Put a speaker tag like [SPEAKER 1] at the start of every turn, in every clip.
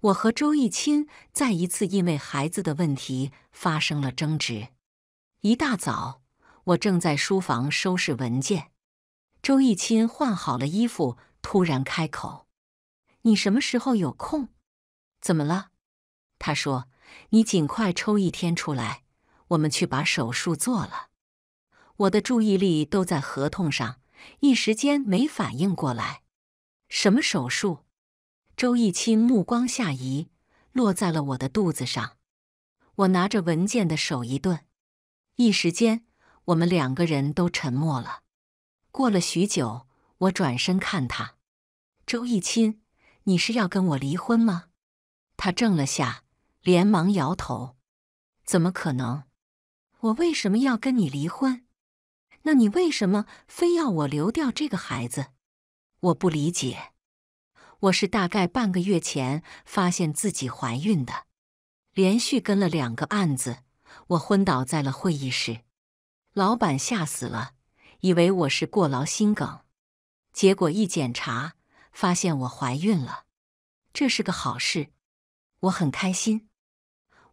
[SPEAKER 1] 我和周一清再一次因为孩子的问题发生了争执。一大早，我正在书房收拾文件，周一清换好了衣服，突然开口：“你什么时候有空？怎么了？”他说：“你尽快抽一天出来，我们去把手术做了。”我的注意力都在合同上，一时间没反应过来，什么手术？周易清目光下移，落在了我的肚子上。我拿着文件的手一顿，一时间我们两个人都沉默了。过了许久，我转身看他：“周易清，你是要跟我离婚吗？”他怔了下，连忙摇头：“怎么可能？我为什么要跟你离婚？那你为什么非要我留掉这个孩子？我不理解。”我是大概半个月前发现自己怀孕的，连续跟了两个案子，我昏倒在了会议室，老板吓死了，以为我是过劳心梗，结果一检查发现我怀孕了，这是个好事，我很开心。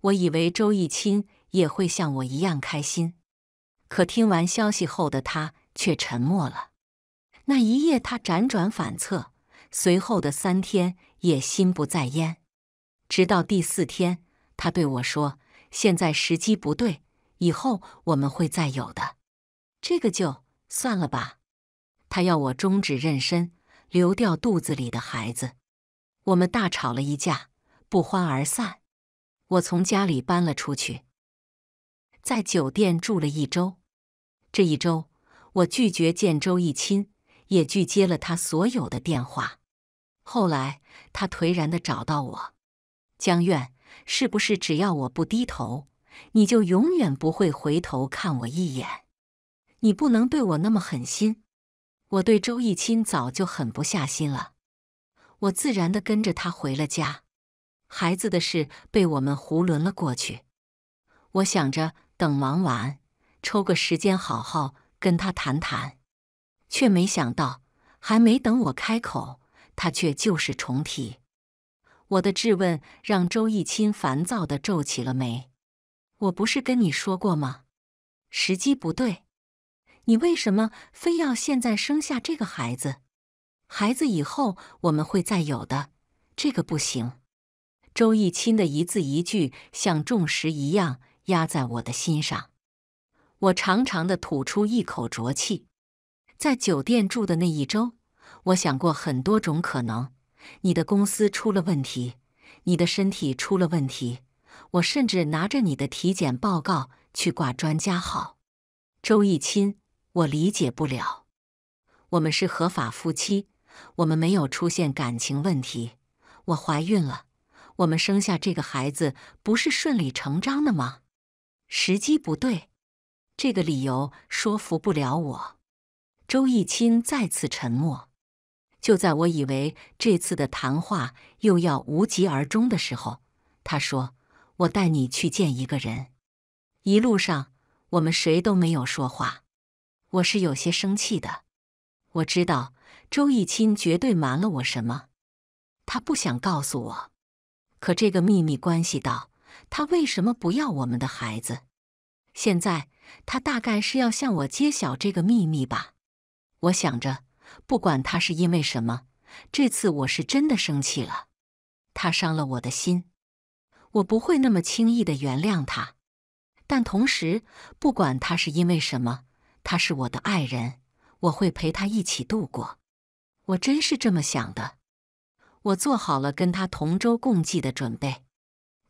[SPEAKER 1] 我以为周一清也会像我一样开心，可听完消息后的他却沉默了，那一夜他辗转反侧。随后的三天也心不在焉，直到第四天，他对我说：“现在时机不对，以后我们会再有的，这个就算了吧。”他要我终止妊娠，流掉肚子里的孩子。我们大吵了一架，不欢而散。我从家里搬了出去，在酒店住了一周。这一周，我拒绝见周一清，也拒接了他所有的电话。后来，他颓然地找到我：“江苑，是不是只要我不低头，你就永远不会回头看我一眼？你不能对我那么狠心。”我对周亦清早就狠不下心了，我自然地跟着他回了家。孩子的事被我们胡囵了过去。我想着等忙完，抽个时间好好跟他谈谈，却没想到还没等我开口。他却旧事重提，我的质问让周逸钦烦躁的皱起了眉。我不是跟你说过吗？时机不对，你为什么非要现在生下这个孩子？孩子以后我们会再有的，这个不行。周逸钦的一字一句像重石一样压在我的心上，我长长的吐出一口浊气，在酒店住的那一周。我想过很多种可能，你的公司出了问题，你的身体出了问题，我甚至拿着你的体检报告去挂专家号。周一清，我理解不了。我们是合法夫妻，我们没有出现感情问题，我怀孕了，我们生下这个孩子不是顺理成章的吗？时机不对，这个理由说服不了我。周一清再次沉默。就在我以为这次的谈话又要无疾而终的时候，他说：“我带你去见一个人。”一路上，我们谁都没有说话。我是有些生气的。我知道周义钦绝对瞒了我什么，他不想告诉我。可这个秘密关系到他为什么不要我们的孩子。现在他大概是要向我揭晓这个秘密吧？我想着。不管他是因为什么，这次我是真的生气了。他伤了我的心，我不会那么轻易的原谅他。但同时，不管他是因为什么，他是我的爱人，我会陪他一起度过。我真是这么想的，我做好了跟他同舟共济的准备。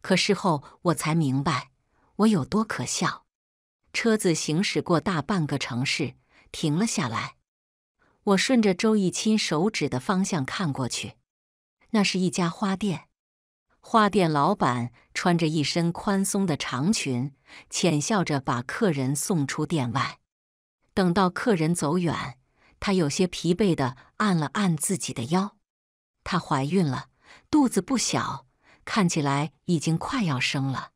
[SPEAKER 1] 可事后我才明白，我有多可笑。车子行驶过大半个城市，停了下来。我顺着周一清手指的方向看过去，那是一家花店。花店老板穿着一身宽松的长裙，浅笑着把客人送出店外。等到客人走远，她有些疲惫地按了按自己的腰。她怀孕了，肚子不小，看起来已经快要生了。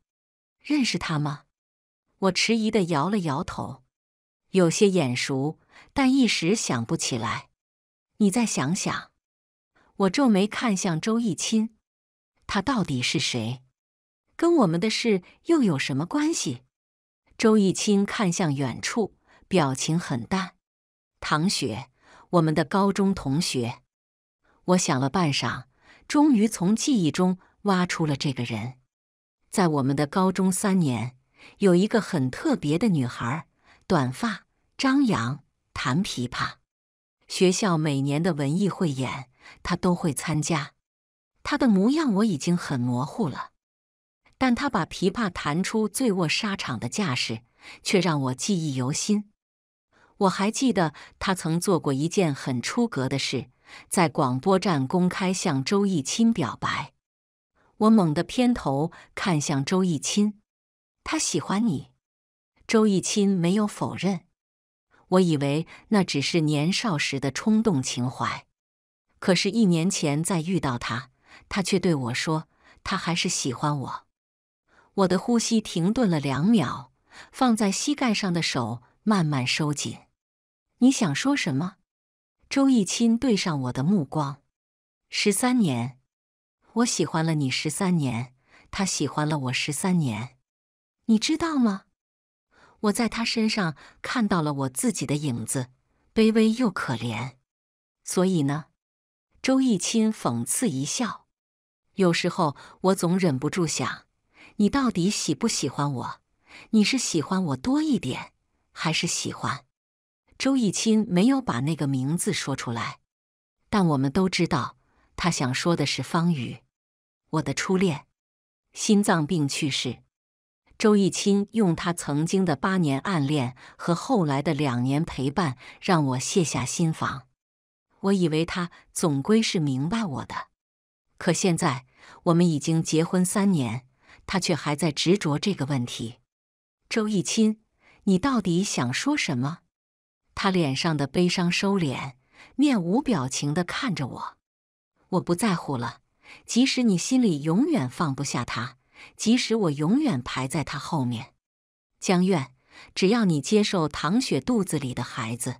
[SPEAKER 1] 认识她吗？我迟疑地摇了摇头。有些眼熟，但一时想不起来。你再想想。我皱眉看向周易清，他到底是谁？跟我们的事又有什么关系？周易清看向远处，表情很淡。唐雪，我们的高中同学。我想了半晌，终于从记忆中挖出了这个人。在我们的高中三年，有一个很特别的女孩。短发，张扬，弹琵琶。学校每年的文艺汇演，他都会参加。他的模样我已经很模糊了，但他把琵琶弹出醉卧沙场的架势，却让我记忆犹新。我还记得他曾做过一件很出格的事，在广播站公开向周逸钦表白。我猛地偏头看向周逸钦，他喜欢你。周易钦没有否认。我以为那只是年少时的冲动情怀，可是，一年前再遇到他，他却对我说：“他还是喜欢我。”我的呼吸停顿了两秒，放在膝盖上的手慢慢收紧。你想说什么？周易钦对上我的目光。十三年，我喜欢了你十三年，他喜欢了我十三年，你知道吗？我在他身上看到了我自己的影子，卑微又可怜。所以呢，周逸钦讽刺一笑。有时候我总忍不住想，你到底喜不喜欢我？你是喜欢我多一点，还是喜欢？周逸钦没有把那个名字说出来，但我们都知道，他想说的是方宇，我的初恋，心脏病去世。周一清用他曾经的八年暗恋和后来的两年陪伴让我卸下心防。我以为他总归是明白我的，可现在我们已经结婚三年，他却还在执着这个问题。周一清，你到底想说什么？他脸上的悲伤收敛，面无表情的看着我。我不在乎了，即使你心里永远放不下他。即使我永远排在他后面，江苑，只要你接受唐雪肚子里的孩子，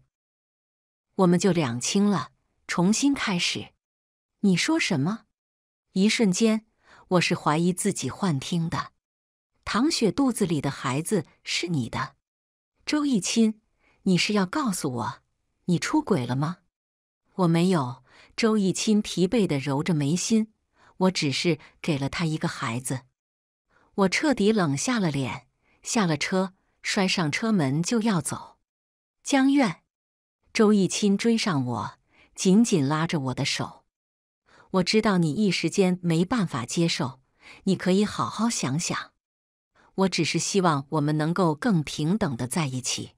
[SPEAKER 1] 我们就两清了，重新开始。你说什么？一瞬间，我是怀疑自己幻听的。唐雪肚子里的孩子是你的，周一清，你是要告诉我你出轨了吗？我没有。周一清疲惫地揉着眉心，我只是给了他一个孩子。我彻底冷下了脸，下了车，摔上车门就要走。江苑，周亦清追上我，紧紧拉着我的手。我知道你一时间没办法接受，你可以好好想想。我只是希望我们能够更平等的在一起，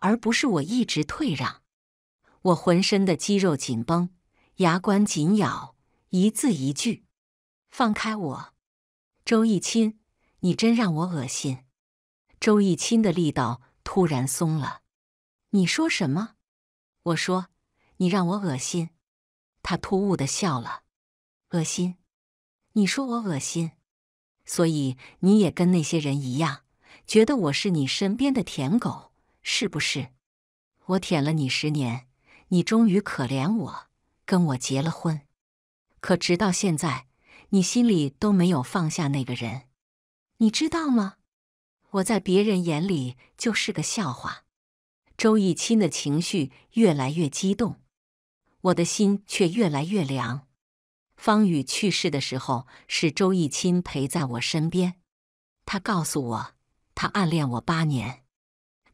[SPEAKER 1] 而不是我一直退让。我浑身的肌肉紧绷，牙关紧咬，一字一句：“放开我，周亦清。”你真让我恶心！周逸钦的力道突然松了。你说什么？我说你让我恶心。他突兀的笑了。恶心？你说我恶心？所以你也跟那些人一样，觉得我是你身边的舔狗，是不是？我舔了你十年，你终于可怜我，跟我结了婚。可直到现在，你心里都没有放下那个人。你知道吗？我在别人眼里就是个笑话。周逸钦的情绪越来越激动，我的心却越来越凉。方宇去世的时候，是周逸钦陪在我身边。他告诉我，他暗恋我八年，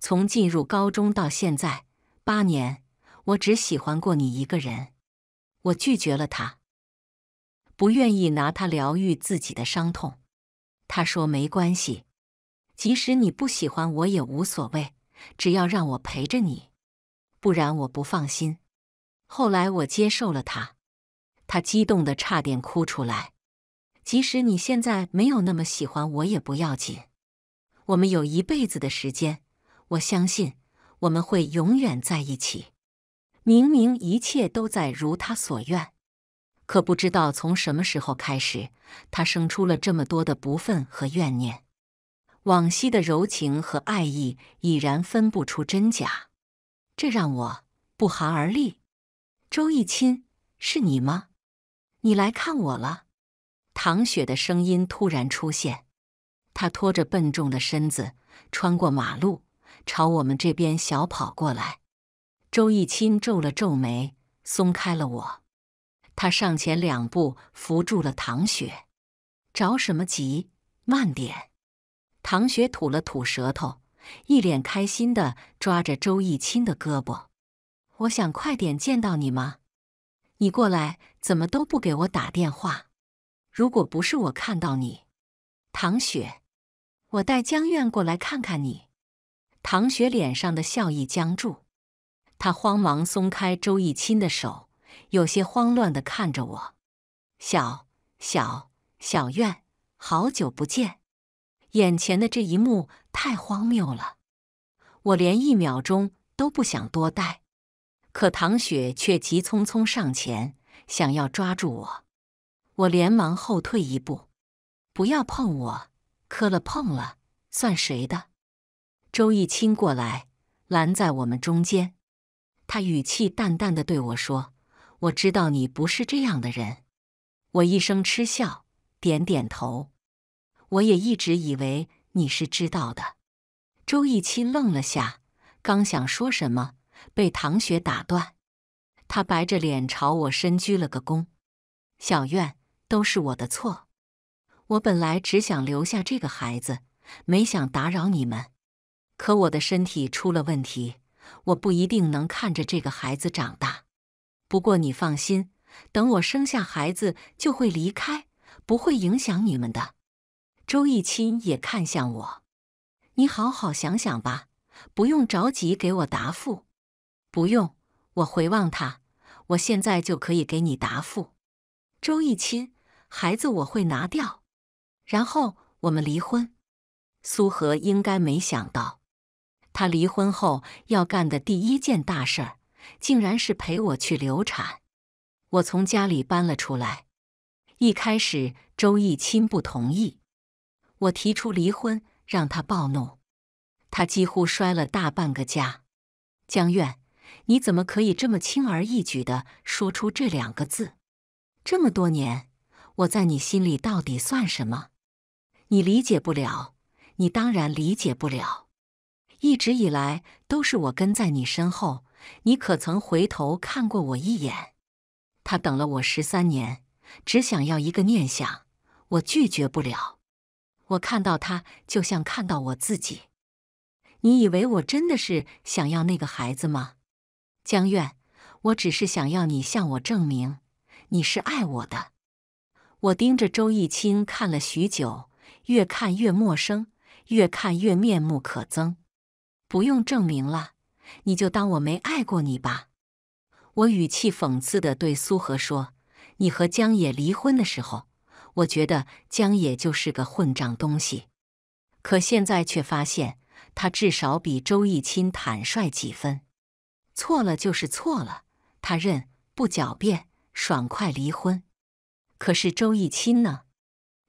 [SPEAKER 1] 从进入高中到现在八年，我只喜欢过你一个人。我拒绝了他，不愿意拿他疗愈自己的伤痛。他说：“没关系，即使你不喜欢我也无所谓，只要让我陪着你，不然我不放心。”后来我接受了他，他激动的差点哭出来。即使你现在没有那么喜欢我也不要紧，我们有一辈子的时间，我相信我们会永远在一起。明明一切都在如他所愿。可不知道从什么时候开始，他生出了这么多的不忿和怨念，往昔的柔情和爱意已然分不出真假，这让我不寒而栗。周易钦，是你吗？你来看我了。唐雪的声音突然出现，她拖着笨重的身子穿过马路，朝我们这边小跑过来。周易钦皱了皱眉，松开了我。他上前两步，扶住了唐雪。着什么急？慢点。唐雪吐了吐舌头，一脸开心的抓着周易清的胳膊。我想快点见到你吗？你过来怎么都不给我打电话？如果不是我看到你，唐雪，我带江苑过来看看你。唐雪脸上的笑意僵住，她慌忙松开周易清的手。有些慌乱地看着我，小小小院，好久不见。眼前的这一幕太荒谬了，我连一秒钟都不想多待。可唐雪却急匆匆上前，想要抓住我，我连忙后退一步，不要碰我，磕了碰了算谁的？周亦清过来拦在我们中间，他语气淡淡的对我说。我知道你不是这样的人，我一声嗤笑，点点头。我也一直以为你是知道的。周易七愣了下，刚想说什么，被唐雪打断。他白着脸朝我深鞠了个躬：“小院，都是我的错。我本来只想留下这个孩子，没想打扰你们。可我的身体出了问题，我不一定能看着这个孩子长大。”不过你放心，等我生下孩子就会离开，不会影响你们的。周一清也看向我，你好好想想吧，不用着急给我答复。不用，我回望他，我现在就可以给你答复。周一清，孩子我会拿掉，然后我们离婚。苏荷应该没想到，他离婚后要干的第一件大事儿。竟然是陪我去流产，我从家里搬了出来。一开始周亦清不同意，我提出离婚，让他暴怒，他几乎摔了大半个家。江苑，你怎么可以这么轻而易举的说出这两个字？这么多年，我在你心里到底算什么？你理解不了，你当然理解不了。一直以来都是我跟在你身后。你可曾回头看过我一眼？他等了我十三年，只想要一个念想，我拒绝不了。我看到他，就像看到我自己。你以为我真的是想要那个孩子吗？江苑，我只是想要你向我证明你是爱我的。我盯着周易清看了许久，越看越陌生，越看越面目可憎。不用证明了。你就当我没爱过你吧，我语气讽刺地对苏荷说：“你和江野离婚的时候，我觉得江野就是个混账东西。可现在却发现，他至少比周亦清坦率几分。错了就是错了，他认，不狡辩，爽快离婚。可是周亦清呢？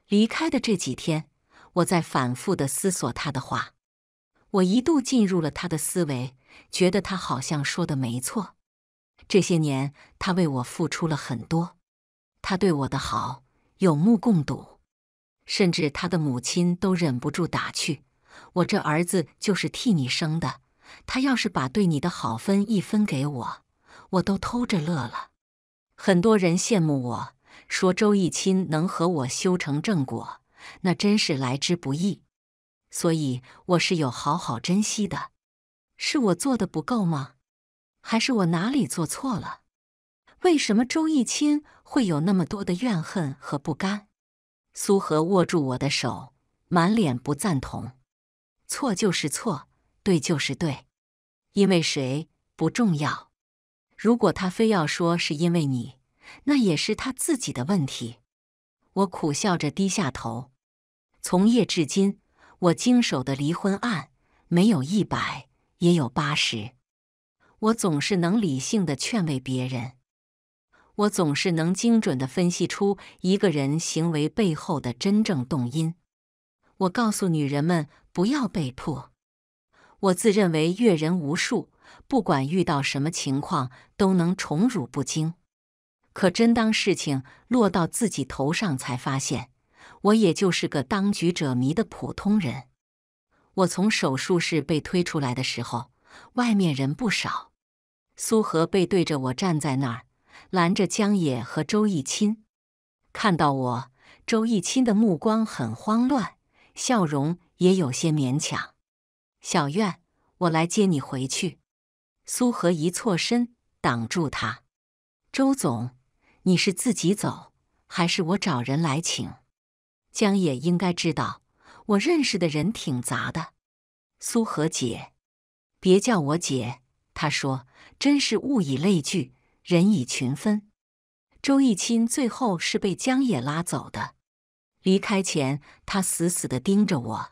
[SPEAKER 1] 离开的这几天，我在反复地思索他的话，我一度进入了他的思维。”觉得他好像说的没错。这些年，他为我付出了很多，他对我的好有目共睹。甚至他的母亲都忍不住打趣：“我这儿子就是替你生的。他要是把对你的好分一分给我，我都偷着乐了。”很多人羡慕我说：“周易清能和我修成正果，那真是来之不易。”所以我是有好好珍惜的。是我做的不够吗？还是我哪里做错了？为什么周一清会有那么多的怨恨和不甘？苏荷握住我的手，满脸不赞同。错就是错，对就是对，因为谁不重要。如果他非要说是因为你，那也是他自己的问题。我苦笑着低下头。从业至今，我经手的离婚案没有一百。也有八十，我总是能理性的劝慰别人，我总是能精准的分析出一个人行为背后的真正动因。我告诉女人们不要被迫，我自认为阅人无数，不管遇到什么情况都能宠辱不惊。可真当事情落到自己头上，才发现我也就是个当局者迷的普通人。我从手术室被推出来的时候，外面人不少。苏荷背对着我站在那儿，拦着江野和周易清。看到我，周易清的目光很慌乱，笑容也有些勉强。小苑，我来接你回去。苏荷一错身挡住他。周总，你是自己走，还是我找人来请？江野应该知道。我认识的人挺杂的，苏荷姐，别叫我姐。他说：“真是物以类聚，人以群分。”周一清最后是被江野拉走的。离开前，他死死的盯着我：“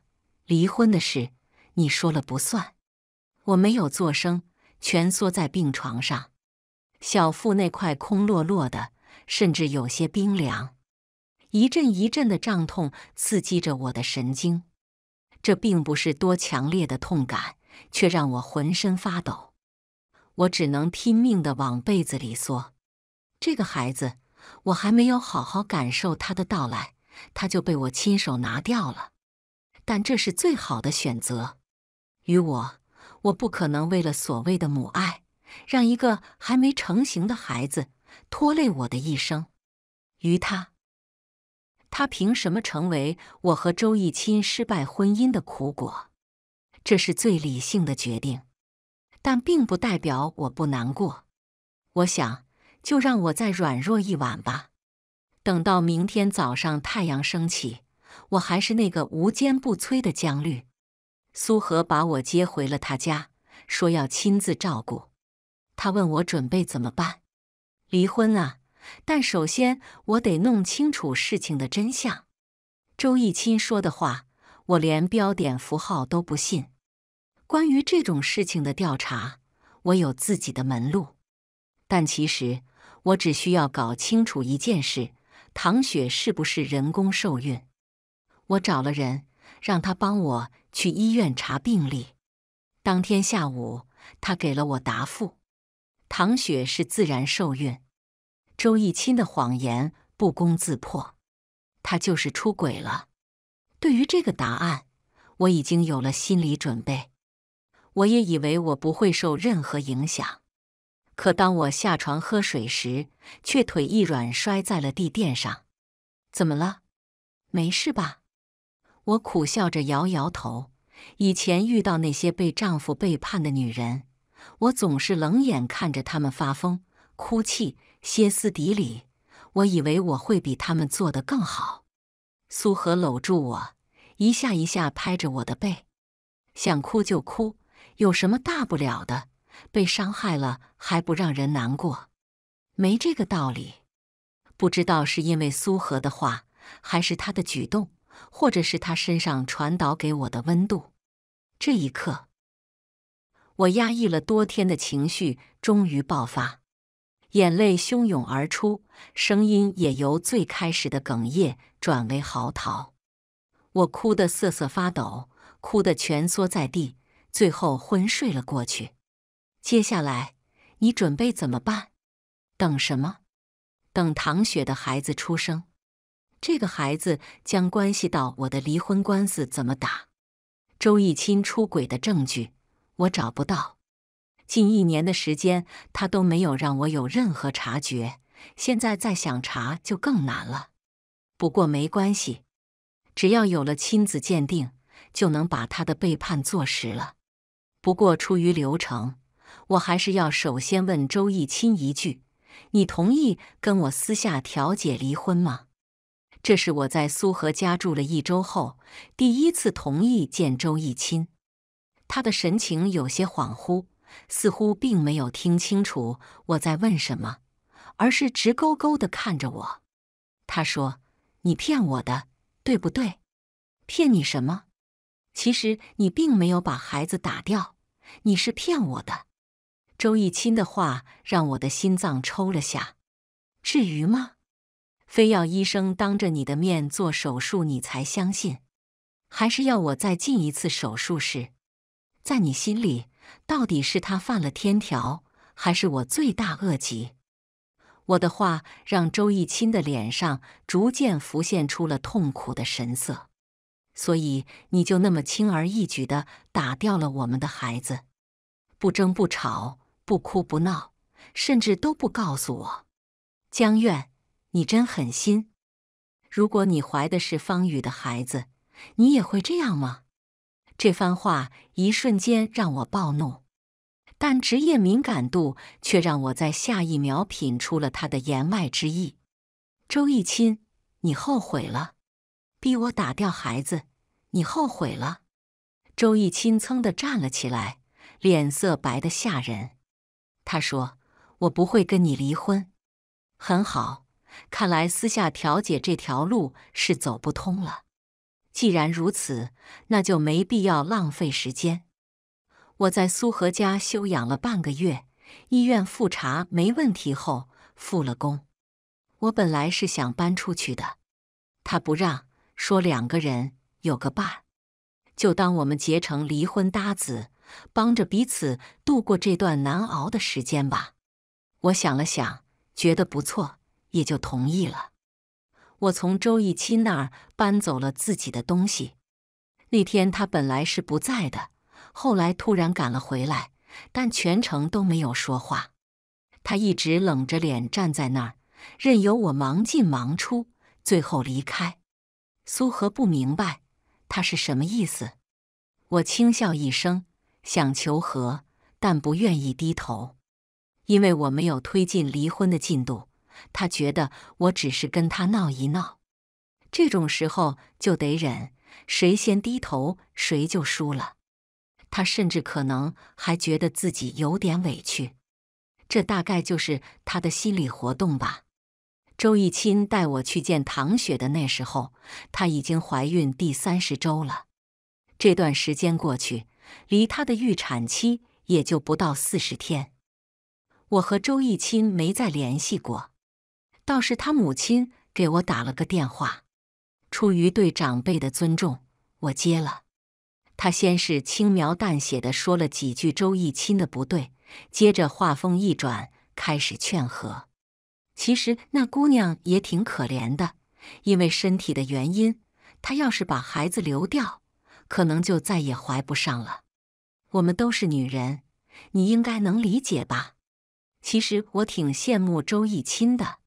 [SPEAKER 1] 离婚的事，你说了不算。”我没有作声，蜷缩在病床上，小腹那块空落落的，甚至有些冰凉。一阵一阵的胀痛刺激着我的神经，这并不是多强烈的痛感，却让我浑身发抖。我只能拼命的往被子里缩。这个孩子，我还没有好好感受他的到来，他就被我亲手拿掉了。但这是最好的选择。于我，我不可能为了所谓的母爱，让一个还没成型的孩子拖累我的一生。于他。他凭什么成为我和周逸钦失败婚姻的苦果？这是最理性的决定，但并不代表我不难过。我想，就让我再软弱一晚吧。等到明天早上太阳升起，我还是那个无坚不摧的姜绿。苏荷把我接回了他家，说要亲自照顾。他问我准备怎么办？离婚啊。但首先，我得弄清楚事情的真相。周易钦说的话，我连标点符号都不信。关于这种事情的调查，我有自己的门路。但其实，我只需要搞清楚一件事：唐雪是不是人工受孕？我找了人，让他帮我去医院查病历。当天下午，他给了我答复：唐雪是自然受孕。周逸钦的谎言不攻自破，他就是出轨了。对于这个答案，我已经有了心理准备。我也以为我不会受任何影响，可当我下床喝水时，却腿一软摔在了地垫上。怎么了？没事吧？我苦笑着摇摇头。以前遇到那些被丈夫背叛的女人，我总是冷眼看着她们发疯、哭泣。歇斯底里，我以为我会比他们做的更好。苏荷搂住我，一下一下拍着我的背，想哭就哭，有什么大不了的？被伤害了还不让人难过？没这个道理。不知道是因为苏荷的话，还是他的举动，或者是他身上传导给我的温度，这一刻，我压抑了多天的情绪终于爆发。眼泪汹涌而出，声音也由最开始的哽咽转为嚎啕。我哭得瑟瑟发抖，哭得蜷缩在地，最后昏睡了过去。接下来你准备怎么办？等什么？等唐雪的孩子出生。这个孩子将关系到我的离婚官司怎么打。周亦钦出轨的证据我找不到。近一年的时间，他都没有让我有任何察觉。现在再想查就更难了。不过没关系，只要有了亲子鉴定，就能把他的背叛坐实了。不过出于流程，我还是要首先问周一清一句：你同意跟我私下调解离婚吗？这是我在苏荷家住了一周后第一次同意见周一清。他的神情有些恍惚。似乎并没有听清楚我在问什么，而是直勾勾地看着我。他说：“你骗我的，对不对？骗你什么？其实你并没有把孩子打掉，你是骗我的。”周亦清的话让我的心脏抽了下。至于吗？非要医生当着你的面做手术你才相信？还是要我再进一次手术室？在你心里？到底是他犯了天条，还是我罪大恶极？我的话让周逸钦的脸上逐渐浮现出了痛苦的神色。所以你就那么轻而易举的打掉了我们的孩子？不争不吵，不哭不闹，甚至都不告诉我。江苑，你真狠心！如果你怀的是方宇的孩子，你也会这样吗？这番话一瞬间让我暴怒，但职业敏感度却让我在下一秒品出了他的言外之意。周一清，你后悔了？逼我打掉孩子，你后悔了？周一清噌地站了起来，脸色白得吓人。他说：“我不会跟你离婚。”很好，看来私下调解这条路是走不通了。既然如此，那就没必要浪费时间。我在苏荷家休养了半个月，医院复查没问题后复了工。我本来是想搬出去的，他不让，说两个人有个伴就当我们结成离婚搭子，帮着彼此度过这段难熬的时间吧。我想了想，觉得不错，也就同意了。我从周易期那儿搬走了自己的东西。那天他本来是不在的，后来突然赶了回来，但全程都没有说话。他一直冷着脸站在那儿，任由我忙进忙出，最后离开。苏荷不明白他是什么意思。我轻笑一声，想求和，但不愿意低头，因为我没有推进离婚的进度。他觉得我只是跟他闹一闹，这种时候就得忍，谁先低头谁就输了。他甚至可能还觉得自己有点委屈，这大概就是他的心理活动吧。周一清带我去见唐雪的那时候，她已经怀孕第三十周了。这段时间过去，离她的预产期也就不到四十天。我和周一清没再联系过。倒是他母亲给我打了个电话，出于对长辈的尊重，我接了。他先是轻描淡写的说了几句周易钦的不对，接着话锋一转，开始劝和。其实那姑娘也挺可怜的，因为身体的原因，她要是把孩子流掉，可能就再也怀不上了。我们都是女人，你应该能理解吧？其实我挺羡慕周易钦的。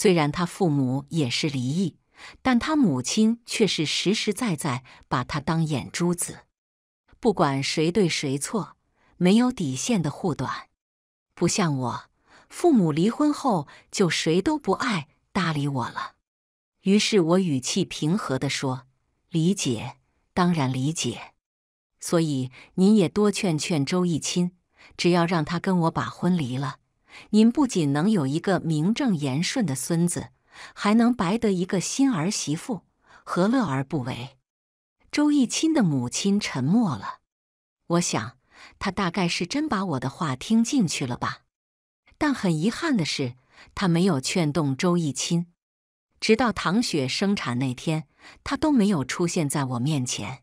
[SPEAKER 1] 虽然他父母也是离异，但他母亲却是实实在在把他当眼珠子，不管谁对谁错，没有底线的护短，不像我，父母离婚后就谁都不爱搭理我了。于是我语气平和的说：“理解，当然理解。所以您也多劝劝周亦清，只要让他跟我把婚离了。”您不仅能有一个名正言顺的孙子，还能白得一个新儿媳妇，何乐而不为？周易清的母亲沉默了。我想，他大概是真把我的话听进去了吧。但很遗憾的是，他没有劝动周易清，直到唐雪生产那天，他都没有出现在我面前。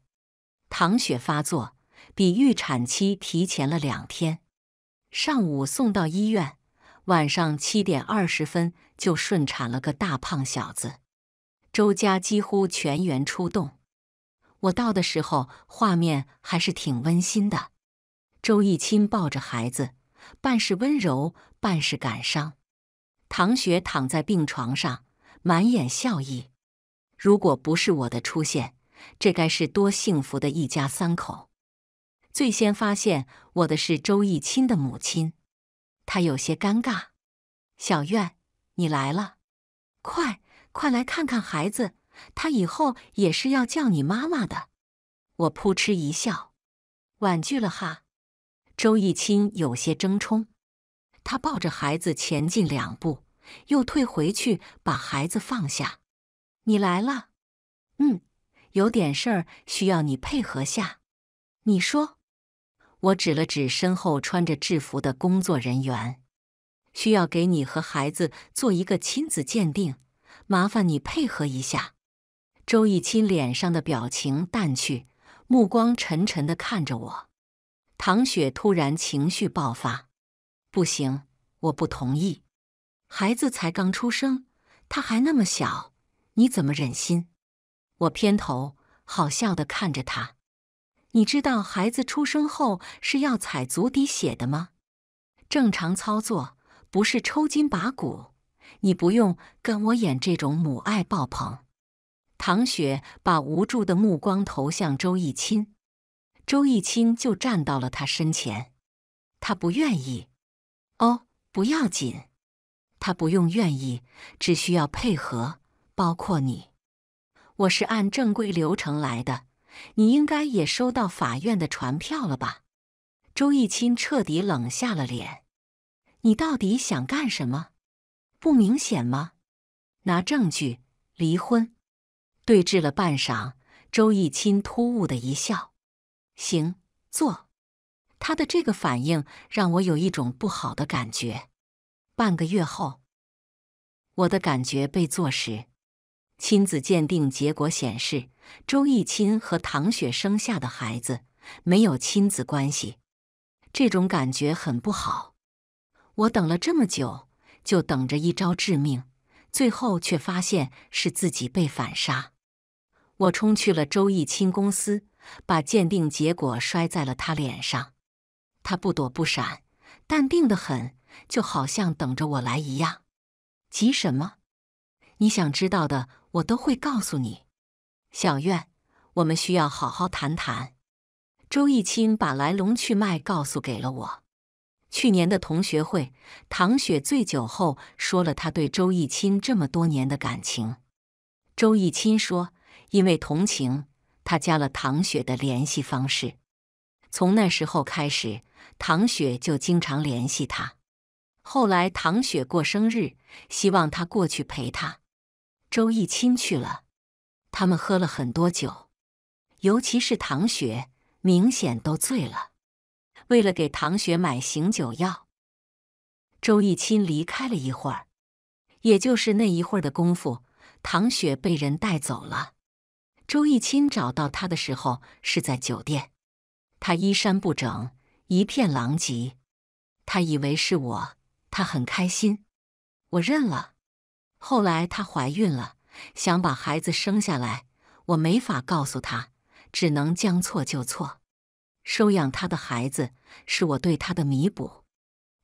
[SPEAKER 1] 唐雪发作比预产期提前了两天，上午送到医院。晚上七点二十分就顺产了个大胖小子，周家几乎全员出动。我到的时候，画面还是挺温馨的。周一清抱着孩子，半是温柔，半是感伤。唐雪躺在病床上，满眼笑意。如果不是我的出现，这该是多幸福的一家三口。最先发现我的是周一清的母亲。他有些尴尬，小院，你来了，快快来看看孩子，他以后也是要叫你妈妈的。我扑哧一笑，婉拒了哈。周一清有些争冲，他抱着孩子前进两步，又退回去把孩子放下。你来了，嗯，有点事儿需要你配合下，你说。我指了指身后穿着制服的工作人员，需要给你和孩子做一个亲子鉴定，麻烦你配合一下。周亦清脸上的表情淡去，目光沉沉的看着我。唐雪突然情绪爆发：“不行，我不同意！孩子才刚出生，他还那么小，你怎么忍心？”我偏头，好笑的看着他。你知道孩子出生后是要踩足底血的吗？正常操作不是抽筋拔骨，你不用跟我演这种母爱爆棚。唐雪把无助的目光投向周一清，周一清就站到了他身前。他不愿意。哦，不要紧，他不用愿意，只需要配合，包括你。我是按正规流程来的。你应该也收到法院的传票了吧？周一清彻底冷下了脸。你到底想干什么？不明显吗？拿证据，离婚。对峙了半晌，周一清突兀的一笑。行，坐。他的这个反应让我有一种不好的感觉。半个月后，我的感觉被坐实。亲子鉴定结果显示。周逸钦和唐雪生下的孩子没有亲子关系，这种感觉很不好。我等了这么久，就等着一招致命，最后却发现是自己被反杀。我冲去了周逸钦公司，把鉴定结果摔在了他脸上。他不躲不闪，淡定的很，就好像等着我来一样。急什么？你想知道的，我都会告诉你。小院，我们需要好好谈谈。周义清把来龙去脉告诉给了我。去年的同学会，唐雪醉酒后说了他对周义清这么多年的感情。周义清说，因为同情，他加了唐雪的联系方式。从那时候开始，唐雪就经常联系他。后来唐雪过生日，希望他过去陪她，周义清去了。他们喝了很多酒，尤其是唐雪，明显都醉了。为了给唐雪买醒酒药，周易清离开了一会儿。也就是那一会儿的功夫，唐雪被人带走了。周易清找到他的时候是在酒店，他衣衫不整，一片狼藉。他以为是我，他很开心。我认了。后来她怀孕了。想把孩子生下来，我没法告诉他，只能将错就错。收养他的孩子是我对他的弥补。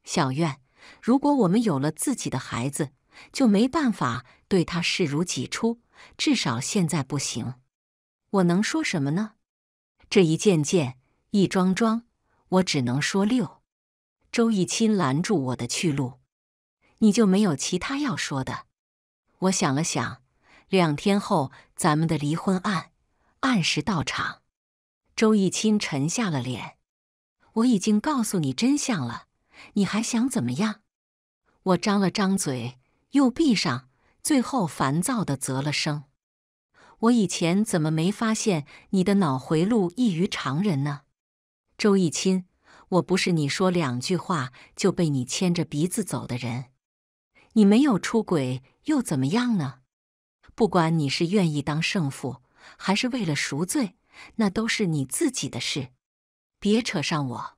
[SPEAKER 1] 小苑，如果我们有了自己的孩子，就没办法对他视如己出，至少现在不行。我能说什么呢？这一件件，一桩桩，我只能说六。周亦清拦住我的去路：“你就没有其他要说的？”我想了想。两天后，咱们的离婚案按时到场。周义清沉下了脸。我已经告诉你真相了，你还想怎么样？我张了张嘴，又闭上，最后烦躁的啧了声。我以前怎么没发现你的脑回路异于常人呢？周义清，我不是你说两句话就被你牵着鼻子走的人。你没有出轨又怎么样呢？不管你是愿意当圣父，还是为了赎罪，那都是你自己的事，别扯上我。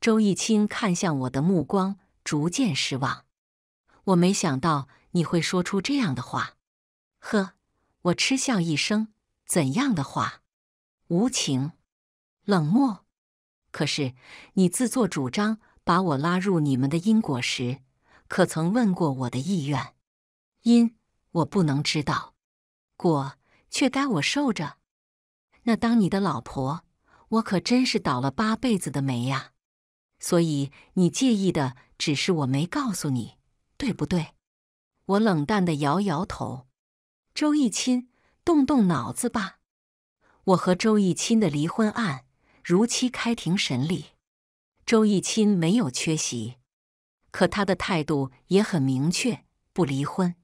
[SPEAKER 1] 周易清看向我的目光逐渐失望。我没想到你会说出这样的话。呵，我嗤笑一声。怎样的话？无情，冷漠。可是你自作主张把我拉入你们的因果时，可曾问过我的意愿？因。我不能知道，果却该我受着。那当你的老婆，我可真是倒了八辈子的霉呀。所以你介意的只是我没告诉你，对不对？我冷淡的摇摇头。周一清，动动脑子吧。我和周一清的离婚案如期开庭审理，周一清没有缺席，可他的态度也很明确，不离婚。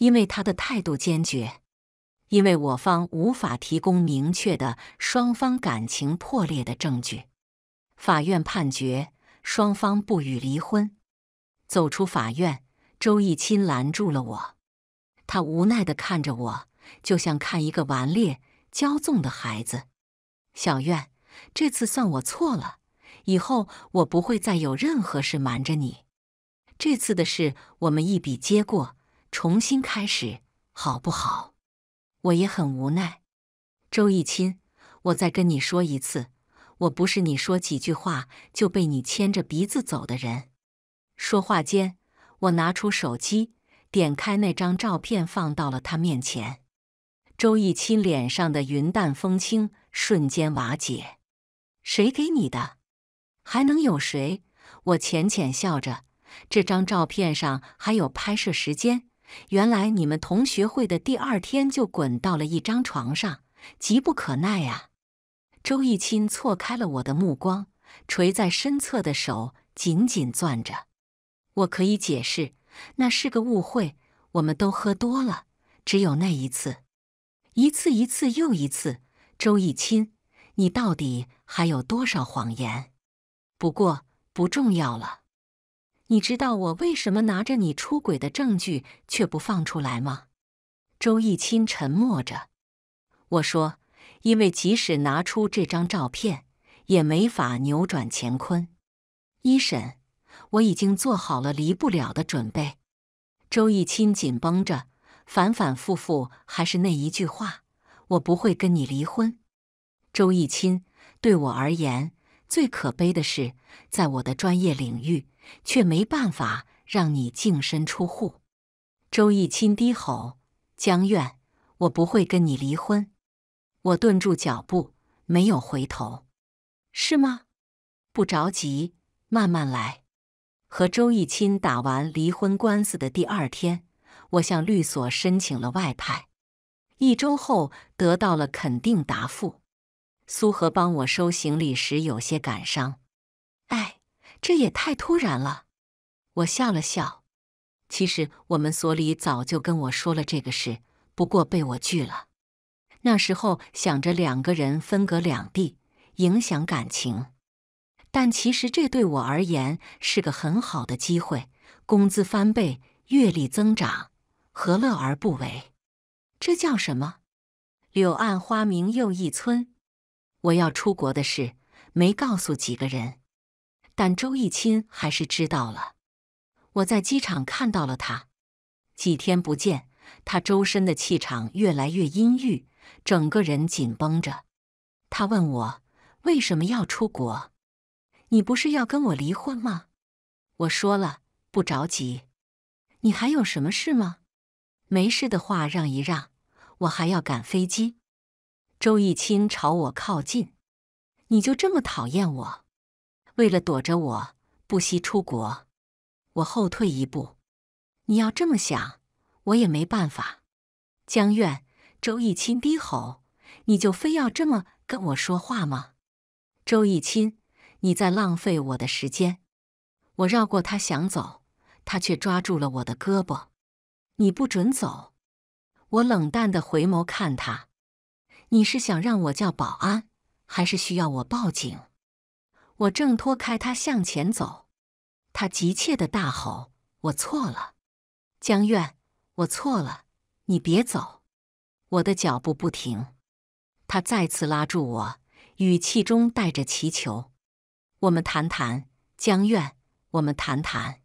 [SPEAKER 1] 因为他的态度坚决，因为我方无法提供明确的双方感情破裂的证据，法院判决双方不予离婚。走出法院，周亦清拦住了我，他无奈的看着我，就像看一个顽劣骄纵的孩子。小苑，这次算我错了，以后我不会再有任何事瞒着你。这次的事，我们一笔接过。重新开始，好不好？我也很无奈。周一清，我再跟你说一次，我不是你说几句话就被你牵着鼻子走的人。说话间，我拿出手机，点开那张照片，放到了他面前。周一清脸上的云淡风轻瞬间瓦解。谁给你的？还能有谁？我浅浅笑着。这张照片上还有拍摄时间。原来你们同学会的第二天就滚到了一张床上，急不可耐啊！周一清错开了我的目光，垂在身侧的手紧紧攥着。我可以解释，那是个误会，我们都喝多了，只有那一次，一次一次又一次。周一清，你到底还有多少谎言？不过不重要了。你知道我为什么拿着你出轨的证据却不放出来吗？周义钦沉默着。我说：“因为即使拿出这张照片，也没法扭转乾坤。一审，我已经做好了离不了的准备。”周义钦紧绷着，反反复复还是那一句话：“我不会跟你离婚。”周义钦对我而言，最可悲的是，在我的专业领域。却没办法让你净身出户。周易钦低吼：“江苑，我不会跟你离婚。”我顿住脚步，没有回头。“是吗？不着急，慢慢来。”和周易钦打完离婚官司的第二天，我向律所申请了外派，一周后得到了肯定答复。苏荷帮我收行李时，有些感伤。这也太突然了，我笑了笑。其实我们所里早就跟我说了这个事，不过被我拒了。那时候想着两个人分隔两地，影响感情。但其实这对我而言是个很好的机会，工资翻倍，阅历增长，何乐而不为？这叫什么？柳暗花明又一村。我要出国的事没告诉几个人。但周易清还是知道了。我在机场看到了他。几天不见，他周身的气场越来越阴郁，整个人紧绷着。他问我为什么要出国？你不是要跟我离婚吗？我说了不着急。你还有什么事吗？没事的话，让一让，我还要赶飞机。周易清朝我靠近。你就这么讨厌我？为了躲着我，不惜出国。我后退一步，你要这么想，我也没办法。江苑，周亦清低吼：“你就非要这么跟我说话吗？”周亦清，你在浪费我的时间。我绕过他想走，他却抓住了我的胳膊。“你不准走！”我冷淡的回眸看他：“你是想让我叫保安，还是需要我报警？”我挣脱开他向前走，他急切的大吼：“我错了，江苑，我错了，你别走。”我的脚步不停，他再次拉住我，语气中带着祈求：“我们谈谈，江苑，我们谈谈。”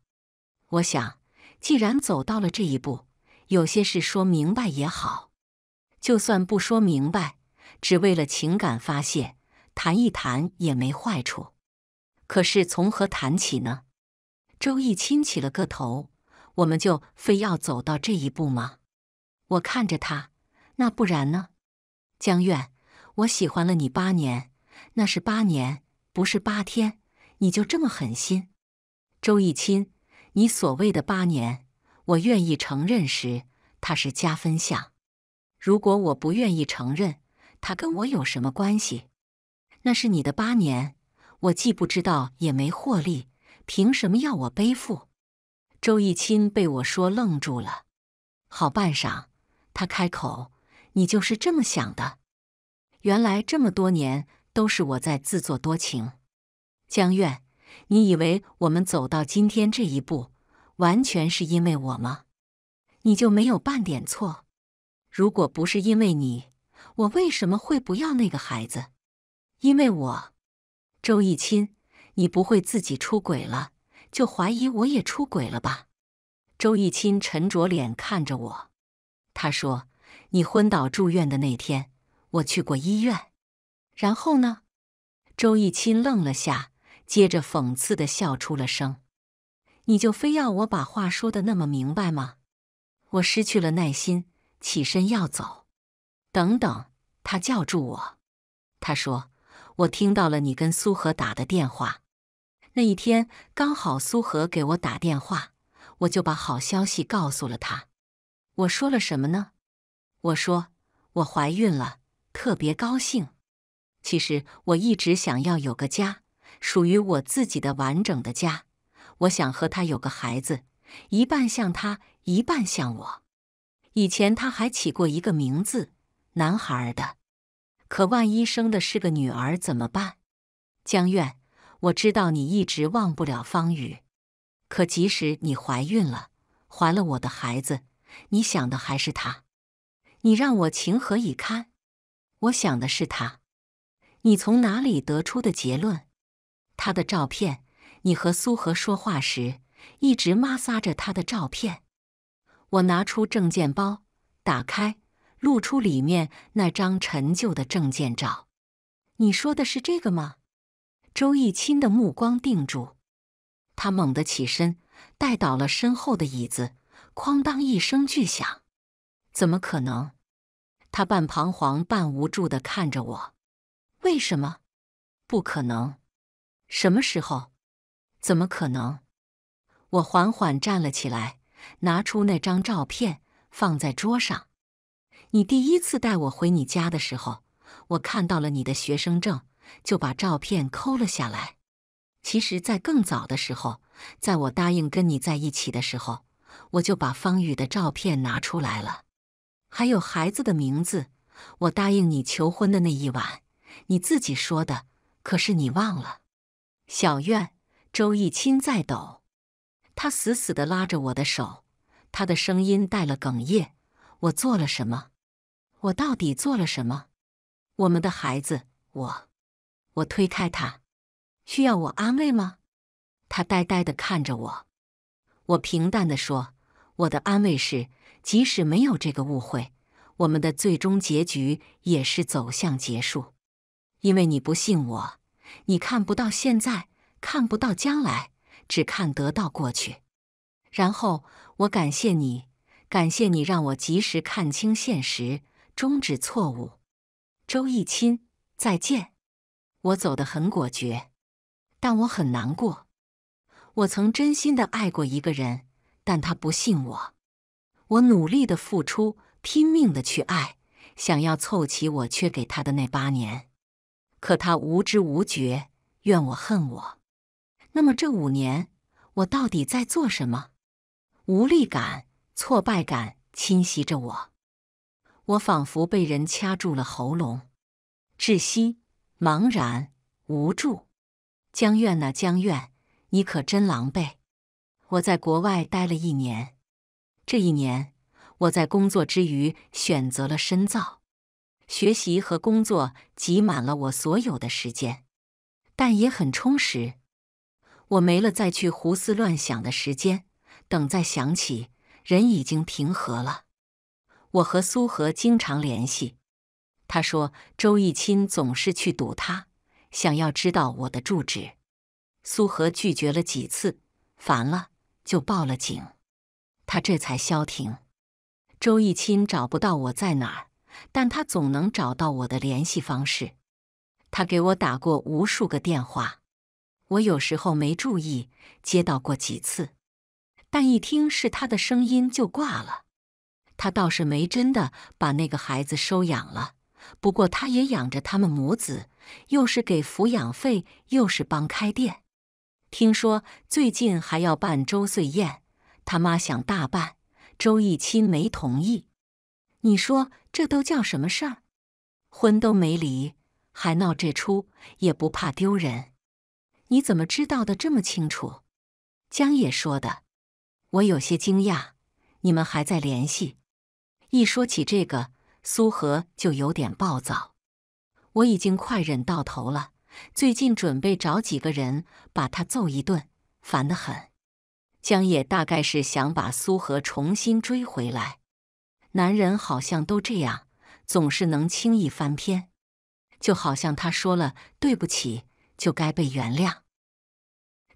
[SPEAKER 1] 我想，既然走到了这一步，有些事说明白也好，就算不说明白，只为了情感发泄，谈一谈也没坏处。可是从何谈起呢？周易亲起了个头，我们就非要走到这一步吗？我看着他，那不然呢？江苑，我喜欢了你八年，那是八年，不是八天。你就这么狠心？周易亲，你所谓的八年，我愿意承认时，他是加分项；如果我不愿意承认，他跟我有什么关系？那是你的八年。我既不知道，也没获利，凭什么要我背负？周一清被我说愣住了，好半晌，他开口：“你就是这么想的？原来这么多年都是我在自作多情。”江苑，你以为我们走到今天这一步，完全是因为我吗？你就没有半点错？如果不是因为你，我为什么会不要那个孩子？因为我。周逸钦，你不会自己出轨了，就怀疑我也出轨了吧？周逸钦沉着脸看着我，他说：“你昏倒住院的那天，我去过医院。然后呢？”周逸钦愣了下，接着讽刺的笑出了声：“你就非要我把话说的那么明白吗？”我失去了耐心，起身要走。“等等！”他叫住我，他说。我听到了你跟苏荷打的电话，那一天刚好苏荷给我打电话，我就把好消息告诉了他。我说了什么呢？我说我怀孕了，特别高兴。其实我一直想要有个家，属于我自己的完整的家。我想和他有个孩子，一半像他，一半像我。以前他还起过一个名字，男孩的。可万一生的是个女儿怎么办？江苑，我知道你一直忘不了方宇，可即使你怀孕了，怀了我的孩子，你想的还是他，你让我情何以堪？我想的是他，你从哪里得出的结论？他的照片，你和苏荷说话时一直摩挲着他的照片。我拿出证件包，打开。露出里面那张陈旧的证件照。你说的是这个吗？周逸钦的目光定住，他猛地起身，带倒了身后的椅子，哐当一声巨响。怎么可能？他半彷徨半无助的看着我。为什么？不可能。什么时候？怎么可能？我缓缓站了起来，拿出那张照片，放在桌上。你第一次带我回你家的时候，我看到了你的学生证，就把照片抠了下来。其实，在更早的时候，在我答应跟你在一起的时候，我就把方宇的照片拿出来了，还有孩子的名字。我答应你求婚的那一晚，你自己说的，可是你忘了。小院，周亦清在抖，他死死地拉着我的手，他的声音带了哽咽。我做了什么？我到底做了什么？我们的孩子，我，我推开他。需要我安慰吗？他呆呆的看着我。我平淡的说：“我的安慰是，即使没有这个误会，我们的最终结局也是走向结束。因为你不信我，你看不到现在，看不到将来，只看得到过去。然后我感谢你，感谢你让我及时看清现实。”终止错误。周一亲，再见。我走得很果决，但我很难过。我曾真心的爱过一个人，但他不信我。我努力的付出，拼命的去爱，想要凑齐我缺给他的那八年。可他无知无觉，怨我恨我。那么这五年，我到底在做什么？无力感、挫败感侵袭着我。我仿佛被人掐住了喉咙，窒息、茫然、无助。江苑呐，江苑，你可真狼狈！我在国外待了一年，这一年我在工作之余选择了深造，学习和工作挤满了我所有的时间，但也很充实。我没了再去胡思乱想的时间，等再想起，人已经平和了。我和苏荷经常联系，他说周一钦总是去堵他，想要知道我的住址。苏荷拒绝了几次，烦了就报了警，他这才消停。周一钦找不到我在哪儿，但他总能找到我的联系方式。他给我打过无数个电话，我有时候没注意接到过几次，但一听是他的声音就挂了。他倒是没真的把那个孩子收养了，不过他也养着他们母子，又是给抚养费，又是帮开店。听说最近还要办周岁宴，他妈想大办，周一清没同意。你说这都叫什么事儿？婚都没离，还闹这出，也不怕丢人？你怎么知道的这么清楚？江野说的，我有些惊讶，你们还在联系？一说起这个，苏荷就有点暴躁。我已经快忍到头了，最近准备找几个人把他揍一顿，烦得很。江野大概是想把苏荷重新追回来。男人好像都这样，总是能轻易翻篇，就好像他说了对不起就该被原谅。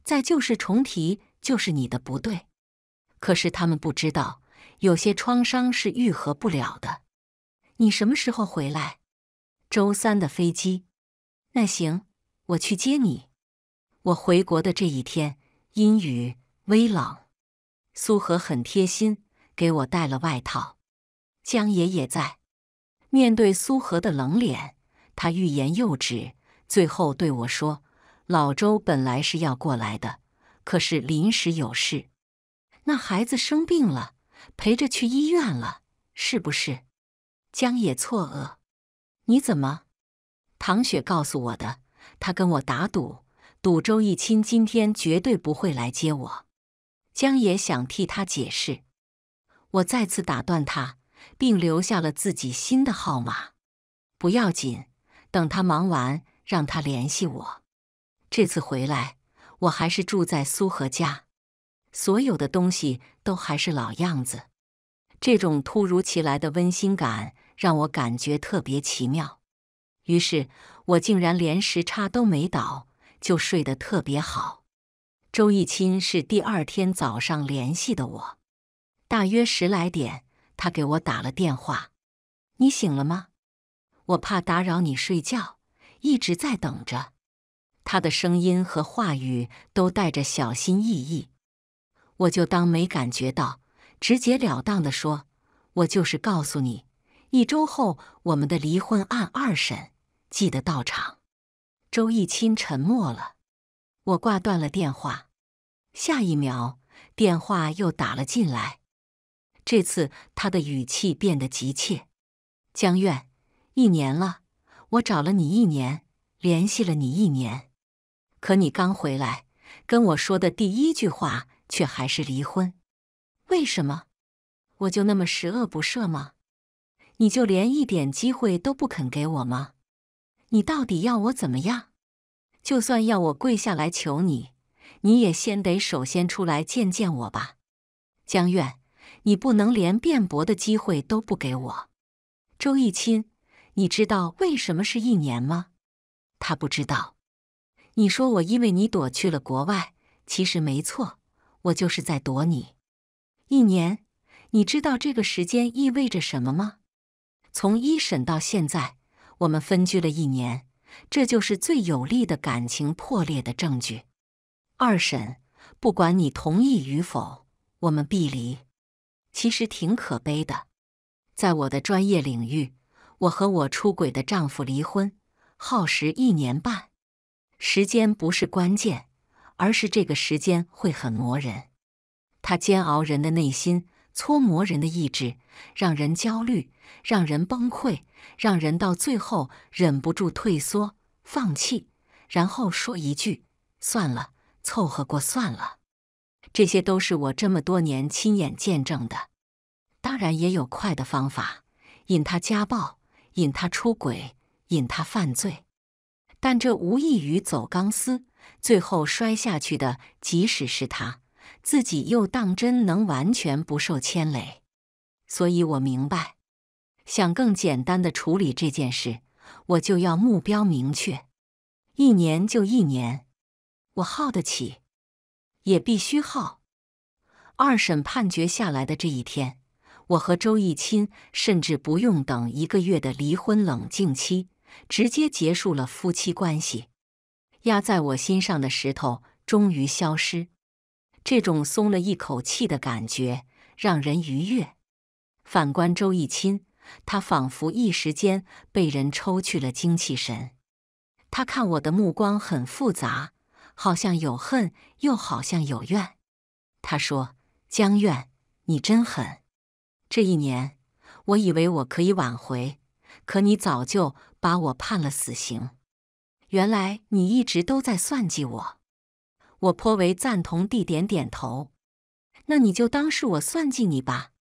[SPEAKER 1] 再旧事重提就是你的不对，可是他们不知道。有些创伤是愈合不了的。你什么时候回来？周三的飞机。那行，我去接你。我回国的这一天，阴雨微冷。苏荷很贴心，给我带了外套。江爷爷在。面对苏荷的冷脸，他欲言又止，最后对我说：“老周本来是要过来的，可是临时有事。那孩子生病了。”陪着去医院了，是不是？江野错愕：“你怎么？”唐雪告诉我的，他跟我打赌，赌周一清今天绝对不会来接我。江野想替他解释，我再次打断他，并留下了自己新的号码。不要紧，等他忙完，让他联系我。这次回来，我还是住在苏荷家。所有的东西都还是老样子，这种突如其来的温馨感让我感觉特别奇妙。于是，我竟然连时差都没倒，就睡得特别好。周一清是第二天早上联系的我，大约十来点，他给我打了电话：“你醒了吗？”我怕打扰你睡觉，一直在等着。他的声音和话语都带着小心翼翼。我就当没感觉到，直截了当的说，我就是告诉你，一周后我们的离婚案二审，记得到场。周一清沉默了，我挂断了电话，下一秒电话又打了进来，这次他的语气变得急切。江苑，一年了，我找了你一年，联系了你一年，可你刚回来跟我说的第一句话。却还是离婚，为什么？我就那么十恶不赦吗？你就连一点机会都不肯给我吗？你到底要我怎么样？就算要我跪下来求你，你也先得首先出来见见我吧，江苑，你不能连辩驳的机会都不给我。周一清，你知道为什么是一年吗？他不知道。你说我因为你躲去了国外，其实没错。我就是在躲你。一年，你知道这个时间意味着什么吗？从一审到现在，我们分居了一年，这就是最有力的感情破裂的证据。二审，不管你同意与否，我们必离。其实挺可悲的。在我的专业领域，我和我出轨的丈夫离婚，耗时一年半。时间不是关键。而是这个时间会很磨人，它煎熬人的内心，搓磨人的意志，让人焦虑，让人崩溃，让人到最后忍不住退缩、放弃，然后说一句“算了，凑合过算了”。这些都是我这么多年亲眼见证的。当然，也有快的方法，引他家暴，引他出轨，引他犯罪，但这无异于走钢丝。最后摔下去的，即使是他自己，又当真能完全不受牵累？所以我明白，想更简单的处理这件事，我就要目标明确。一年就一年，我耗得起，也必须耗。二审判决下来的这一天，我和周一清甚至不用等一个月的离婚冷静期，直接结束了夫妻关系。压在我心上的石头终于消失，这种松了一口气的感觉让人愉悦。反观周易钦，他仿佛一时间被人抽去了精气神。他看我的目光很复杂，好像有恨，又好像有怨。他说：“江苑，你真狠！这一年，我以为我可以挽回，可你早就把我判了死刑。”原来你一直都在算计我，我颇为赞同地点点头。那你就当是我算计你吧。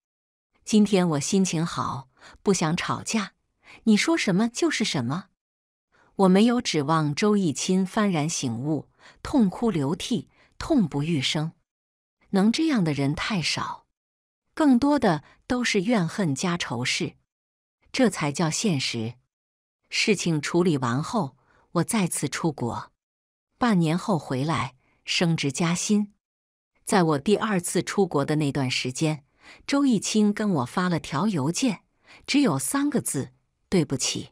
[SPEAKER 1] 今天我心情好，不想吵架，你说什么就是什么。我没有指望周易钦幡然醒悟、痛哭流涕、痛不欲生，能这样的人太少，更多的都是怨恨加仇视，这才叫现实。事情处理完后。我再次出国，半年后回来，升职加薪。在我第二次出国的那段时间，周亦清跟我发了条邮件，只有三个字：“对不起。”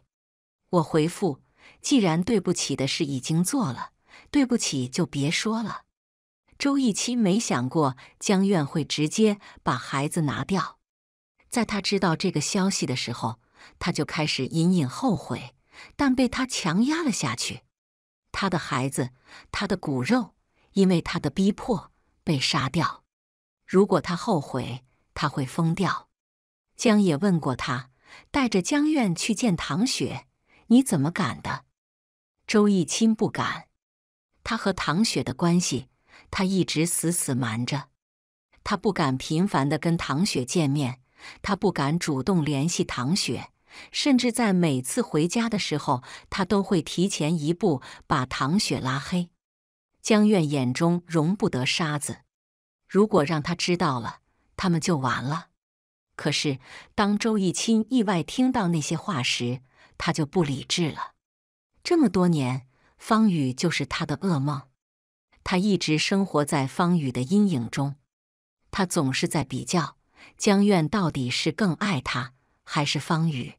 [SPEAKER 1] 我回复：“既然对不起的事已经做了，对不起就别说了。”周亦清没想过江院会直接把孩子拿掉，在他知道这个消息的时候，他就开始隐隐后悔。但被他强压了下去，他的孩子，他的骨肉，因为他的逼迫被杀掉。如果他后悔，他会疯掉。江野问过他，带着江苑去见唐雪，你怎么敢的？周易清不敢。他和唐雪的关系，他一直死死瞒着。他不敢频繁的跟唐雪见面，他不敢主动联系唐雪。甚至在每次回家的时候，他都会提前一步把唐雪拉黑。江苑眼中容不得沙子，如果让他知道了，他们就完了。可是当周亦清意外听到那些话时，他就不理智了。这么多年，方宇就是他的噩梦，他一直生活在方宇的阴影中。他总是在比较江苑到底是更爱他还是方宇。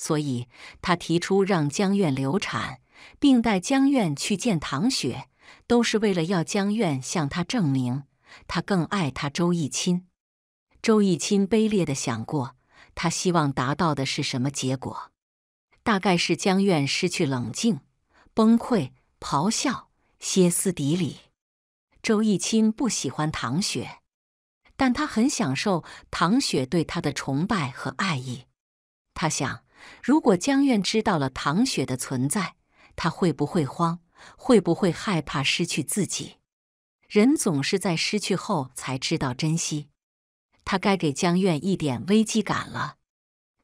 [SPEAKER 1] 所以他提出让江苑流产，并带江苑去见唐雪，都是为了要江苑向他证明，他更爱他。周易钦，周易钦卑劣的想过，他希望达到的是什么结果？大概是江苑失去冷静，崩溃、咆哮、歇斯底里。周易钦不喜欢唐雪，但他很享受唐雪对他的崇拜和爱意。他想。如果江苑知道了唐雪的存在，他会不会慌？会不会害怕失去自己？人总是在失去后才知道珍惜。他该给江苑一点危机感了。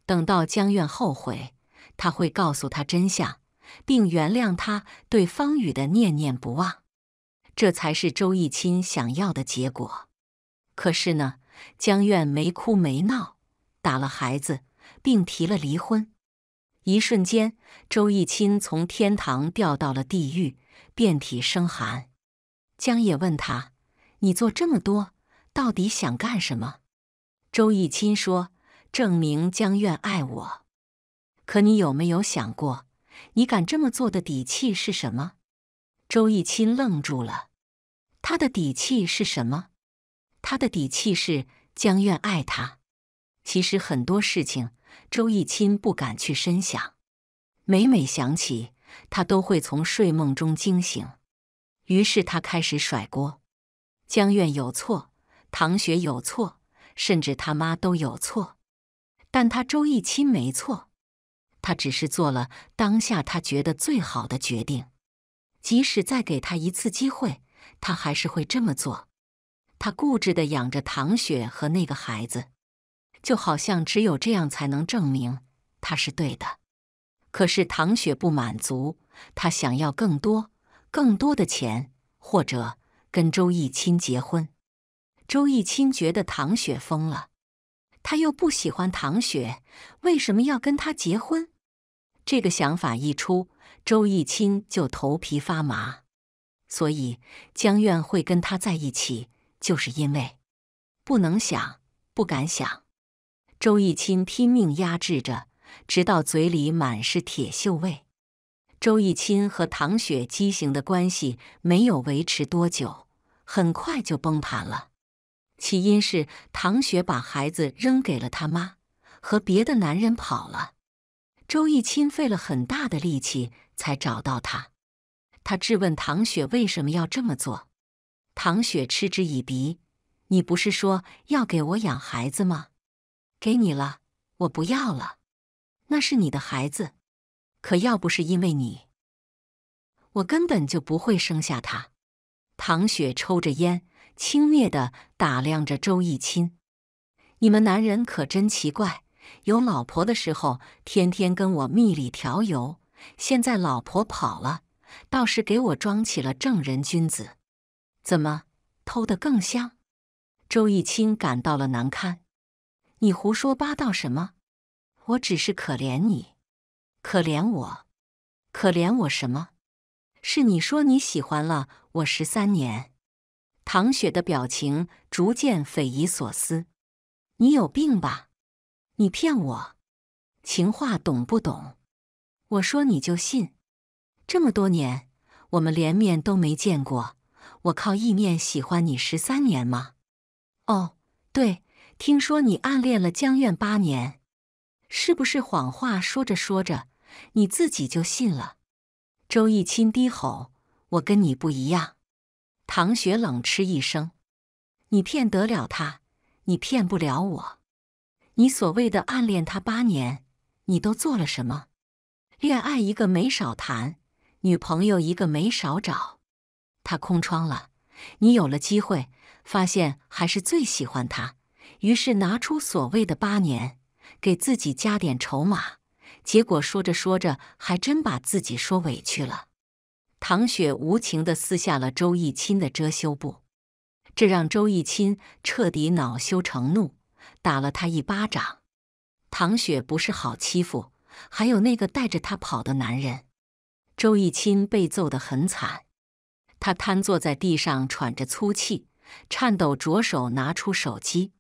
[SPEAKER 1] 等到江苑后悔，他会告诉他真相，并原谅他对方宇的念念不忘。这才是周逸清想要的结果。可是呢，江苑没哭没闹，打了孩子。并提了离婚，一瞬间，周逸钦从天堂掉到了地狱，遍体生寒。江野问他：“你做这么多，到底想干什么？”周逸钦说：“证明江苑爱我。”可你有没有想过，你敢这么做的底气是什么？周逸钦愣住了，他的底气是什么？他的底气是江苑爱他。其实很多事情。周逸钦不敢去深想，每每想起，他都会从睡梦中惊醒。于是他开始甩锅：江苑有错，唐雪有错，甚至他妈都有错。但他周逸钦没错，他只是做了当下他觉得最好的决定。即使再给他一次机会，他还是会这么做。他固执的养着唐雪和那个孩子。就好像只有这样才能证明他是对的。可是唐雪不满足，她想要更多、更多的钱，或者跟周易清结婚。周易清觉得唐雪疯了，他又不喜欢唐雪，为什么要跟他结婚？这个想法一出，周易清就头皮发麻。所以江苑会跟他在一起，就是因为不能想，不敢想。周一清拼命压制着，直到嘴里满是铁锈味。周一清和唐雪畸形的关系没有维持多久，很快就崩盘了。起因是唐雪把孩子扔给了他妈，和别的男人跑了。周一清费了很大的力气才找到他，他质问唐雪为什么要这么做。唐雪嗤之以鼻：“你不是说要给我养孩子吗？”给你了，我不要了。那是你的孩子，可要不是因为你，我根本就不会生下他。唐雪抽着烟，轻蔑地打量着周义清：“你们男人可真奇怪，有老婆的时候天天跟我蜜里调油，现在老婆跑了，倒是给我装起了正人君子。怎么偷的更香？”周义清感到了难堪。你胡说八道什么？我只是可怜你，可怜我，可怜我什么？是你说你喜欢了我十三年？唐雪的表情逐渐匪夷所思。你有病吧？你骗我？情话懂不懂？我说你就信。这么多年，我们连面都没见过，我靠意念喜欢你十三年吗？哦，对。听说你暗恋了江苑八年，是不是谎话说着说着你自己就信了？周亦清低吼：“我跟你不一样。”唐雪冷嗤一声：“你骗得了他，你骗不了我。你所谓的暗恋他八年，你都做了什么？恋爱一个没少谈，女朋友一个没少找。他空窗了，你有了机会，发现还是最喜欢他。”于是拿出所谓的八年，给自己加点筹码。结果说着说着，还真把自己说委屈了。唐雪无情地撕下了周义钦的遮羞布，这让周义钦彻底恼羞成怒，打了他一巴掌。唐雪不是好欺负，还有那个带着他跑的男人。周义钦被揍得很惨，他瘫坐在地上，喘着粗气，颤抖着手拿出手机。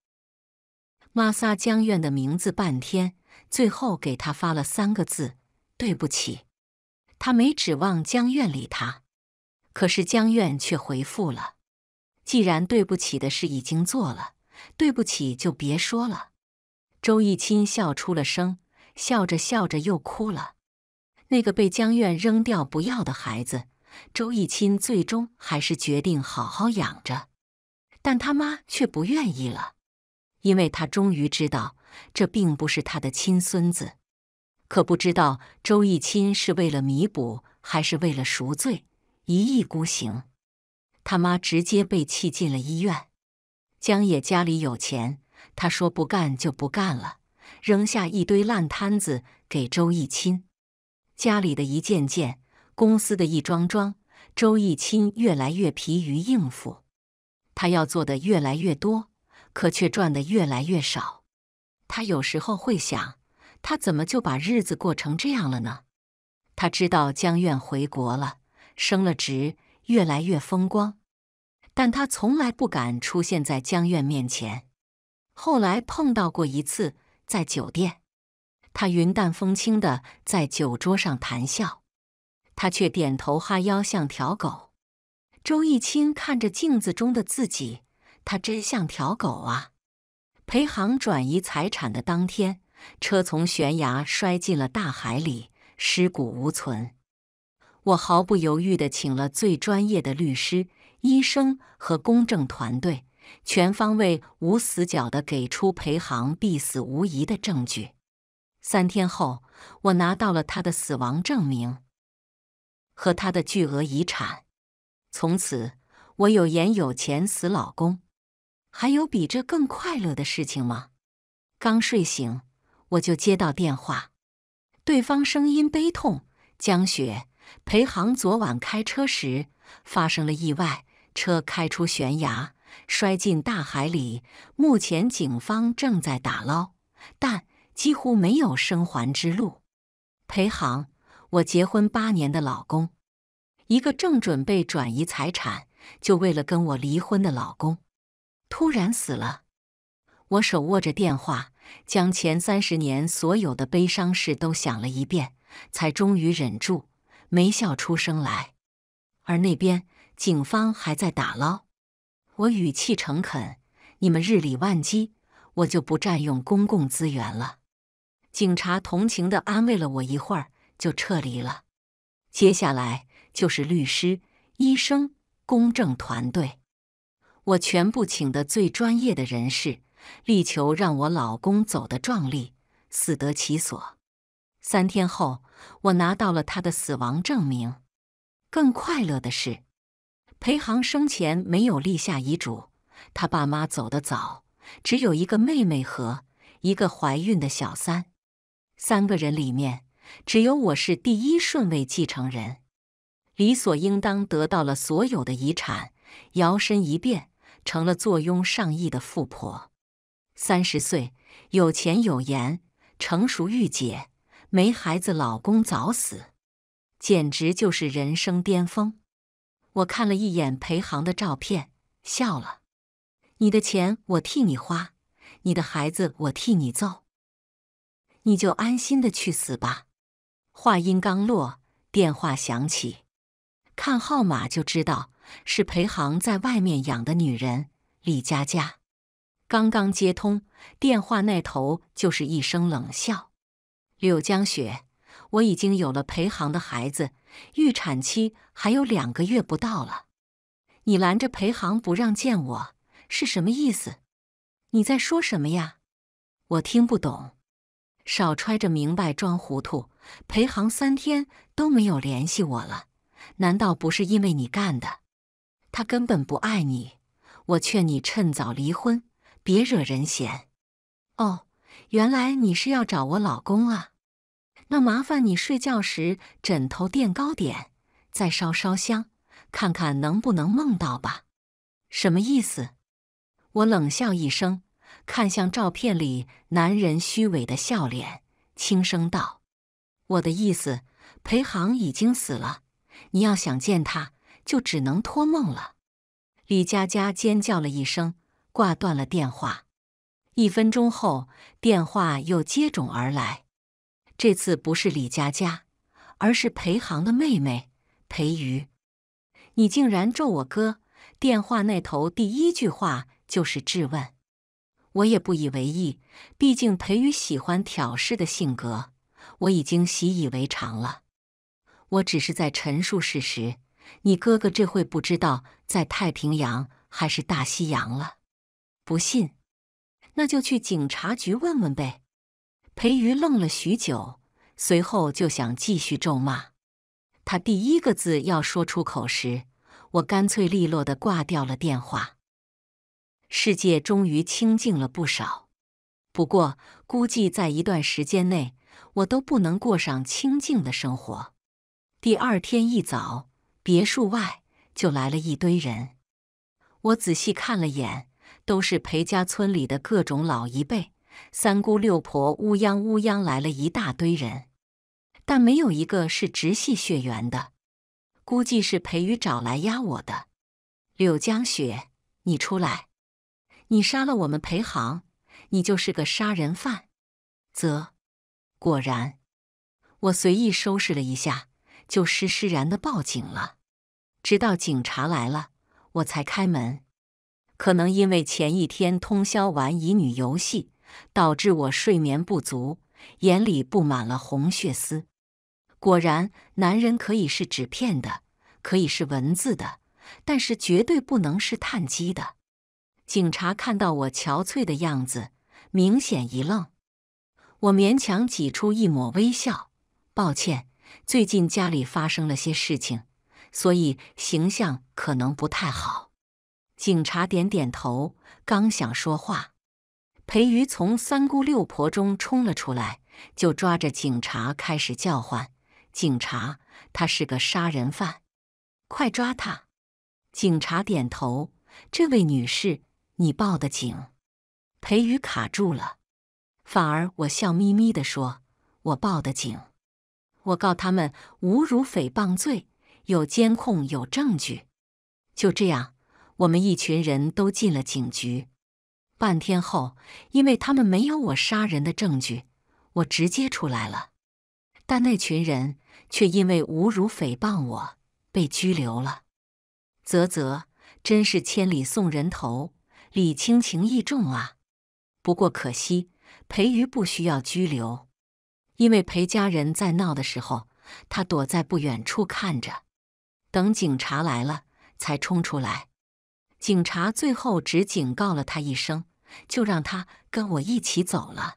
[SPEAKER 1] 妈撒江苑的名字半天，最后给他发了三个字：“对不起。”他没指望江苑理他，可是江苑却回复了：“既然对不起的事已经做了，对不起就别说了。”周义钦笑出了声，笑着笑着又哭了。那个被江苑扔掉不要的孩子，周义钦最终还是决定好好养着，但他妈却不愿意了。因为他终于知道，这并不是他的亲孙子。可不知道周义钦是为了弥补，还是为了赎罪，一意孤行。他妈直接被气进了医院。江野家里有钱，他说不干就不干了，扔下一堆烂摊子给周义钦。家里的一件件，公司的一桩桩，周义钦越来越疲于应付，他要做的越来越多。可却赚的越来越少，他有时候会想，他怎么就把日子过成这样了呢？他知道江苑回国了，升了职，越来越风光，但他从来不敢出现在江苑面前。后来碰到过一次，在酒店，他云淡风轻的在酒桌上谈笑，他却点头哈腰像条狗。周一清看着镜子中的自己。他真像条狗啊！裴航转移财产的当天，车从悬崖摔进了大海里，尸骨无存。我毫不犹豫的请了最专业的律师、医生和公证团队，全方位无死角的给出裴航必死无疑的证据。三天后，我拿到了他的死亡证明和他的巨额遗产。从此，我有颜有钱，死老公。还有比这更快乐的事情吗？刚睡醒，我就接到电话，对方声音悲痛：“江雪，裴航昨晚开车时发生了意外，车开出悬崖，摔进大海里。目前警方正在打捞，但几乎没有生还之路。”裴航，我结婚八年的老公，一个正准备转移财产，就为了跟我离婚的老公。突然死了，我手握着电话，将前三十年所有的悲伤事都想了一遍，才终于忍住没笑出声来。而那边警方还在打捞。我语气诚恳：“你们日理万机，我就不占用公共资源了。”警察同情的安慰了我一会儿，就撤离了。接下来就是律师、医生、公证团队。我全部请的最专业的人士，力求让我老公走得壮丽，死得其所。三天后，我拿到了他的死亡证明。更快乐的是，裴航生前没有立下遗嘱，他爸妈走得早，只有一个妹妹和一个怀孕的小三。三个人里面，只有我是第一顺位继承人，理所应当得到了所有的遗产，摇身一变。成了坐拥上亿的富婆，三十岁，有钱有颜，成熟御姐，没孩子，老公早死，简直就是人生巅峰。我看了一眼裴航的照片，笑了。你的钱我替你花，你的孩子我替你揍，你就安心的去死吧。话音刚落，电话响起，看号码就知道。是裴航在外面养的女人李佳佳，刚刚接通电话那头就是一声冷笑。柳江雪，我已经有了裴航的孩子，预产期还有两个月不到了。你拦着裴航不让见我是什么意思？你在说什么呀？我听不懂。少揣着明白装糊涂。裴航三天都没有联系我了，难道不是因为你干的？他根本不爱你，我劝你趁早离婚，别惹人嫌。哦，原来你是要找我老公啊？那麻烦你睡觉时枕头垫高点，再烧烧香，看看能不能梦到吧。什么意思？我冷笑一声，看向照片里男人虚伪的笑脸，轻声道：“我的意思，裴航已经死了，你要想见他。”就只能托梦了，李佳佳尖叫了一声，挂断了电话。一分钟后，电话又接踵而来，这次不是李佳佳，而是裴航的妹妹裴瑜。你竟然咒我哥！电话那头第一句话就是质问。我也不以为意，毕竟裴瑜喜欢挑事的性格，我已经习以为常了。我只是在陈述事实。你哥哥这会不知道在太平洋还是大西洋了，不信，那就去警察局问问呗。裴瑜愣了许久，随后就想继续咒骂。他第一个字要说出口时，我干脆利落的挂掉了电话。世界终于清静了不少，不过估计在一段时间内，我都不能过上清静的生活。第二天一早。别墅外就来了一堆人，我仔细看了眼，都是裴家村里的各种老一辈，三姑六婆乌央乌央来了一大堆人，但没有一个是直系血缘的，估计是裴宇找来压我的。柳江雪，你出来！你杀了我们裴行，你就是个杀人犯！啧，果然，我随意收拾了一下。就施施然的报警了，直到警察来了，我才开门。可能因为前一天通宵玩乙女游戏，导致我睡眠不足，眼里布满了红血丝。果然，男人可以是纸片的，可以是文字的，但是绝对不能是碳基的。警察看到我憔悴的样子，明显一愣。我勉强挤出一抹微笑，抱歉。最近家里发生了些事情，所以形象可能不太好。警察点点头，刚想说话，裴瑜从三姑六婆中冲了出来，就抓着警察开始叫唤：“警察，他是个杀人犯，快抓他！”警察点头：“这位女士，你报的警。”裴瑜卡住了，反而我笑眯眯的说：“我报的警。”我告他们侮辱、诽谤罪，有监控，有证据。就这样，我们一群人都进了警局。半天后，因为他们没有我杀人的证据，我直接出来了。但那群人却因为侮辱、诽谤我被拘留了。啧啧，真是千里送人头，礼轻情意重啊。不过可惜，裴瑜不需要拘留。因为裴家人在闹的时候，他躲在不远处看着，等警察来了才冲出来。警察最后只警告了他一声，就让他跟我一起走了。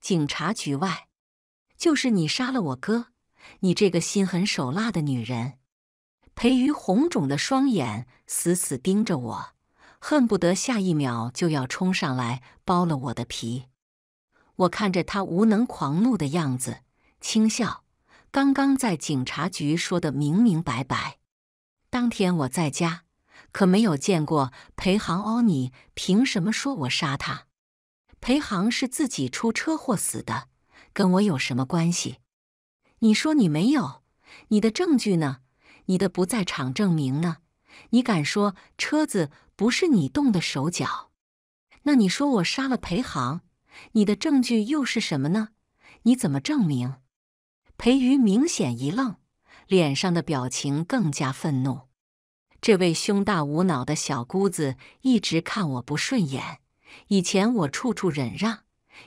[SPEAKER 1] 警察局外，就是你杀了我哥，你这个心狠手辣的女人！裴瑜红肿的双眼死死盯着我，恨不得下一秒就要冲上来剥了我的皮。我看着他无能狂怒的样子，轻笑。刚刚在警察局说的明明白白。当天我在家，可没有见过裴行欧。你凭什么说我杀他？裴行是自己出车祸死的，跟我有什么关系？你说你没有，你的证据呢？你的不在场证明呢？你敢说车子不是你动的手脚？那你说我杀了裴行？你的证据又是什么呢？你怎么证明？裴瑜明显一愣，脸上的表情更加愤怒。这位胸大无脑的小姑子一直看我不顺眼，以前我处处忍让，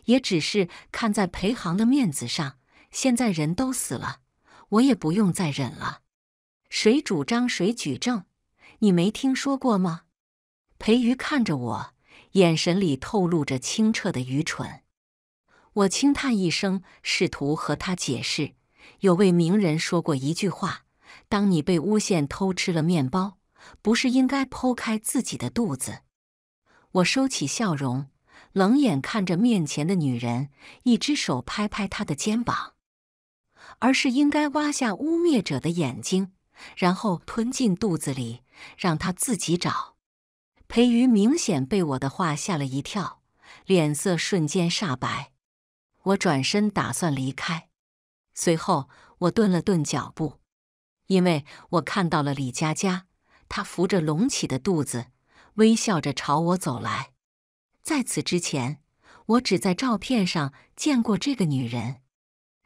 [SPEAKER 1] 也只是看在裴行的面子上。现在人都死了，我也不用再忍了。谁主张谁举证，你没听说过吗？裴瑜看着我。眼神里透露着清澈的愚蠢，我轻叹一声，试图和他解释。有位名人说过一句话：“当你被诬陷偷吃了面包，不是应该剖开自己的肚子？”我收起笑容，冷眼看着面前的女人，一只手拍拍她的肩膀，而是应该挖下污蔑者的眼睛，然后吞进肚子里，让他自己找。裴瑜明显被我的话吓了一跳，脸色瞬间煞白。我转身打算离开，随后我顿了顿脚步，因为我看到了李佳佳，她扶着隆起的肚子，微笑着朝我走来。在此之前，我只在照片上见过这个女人，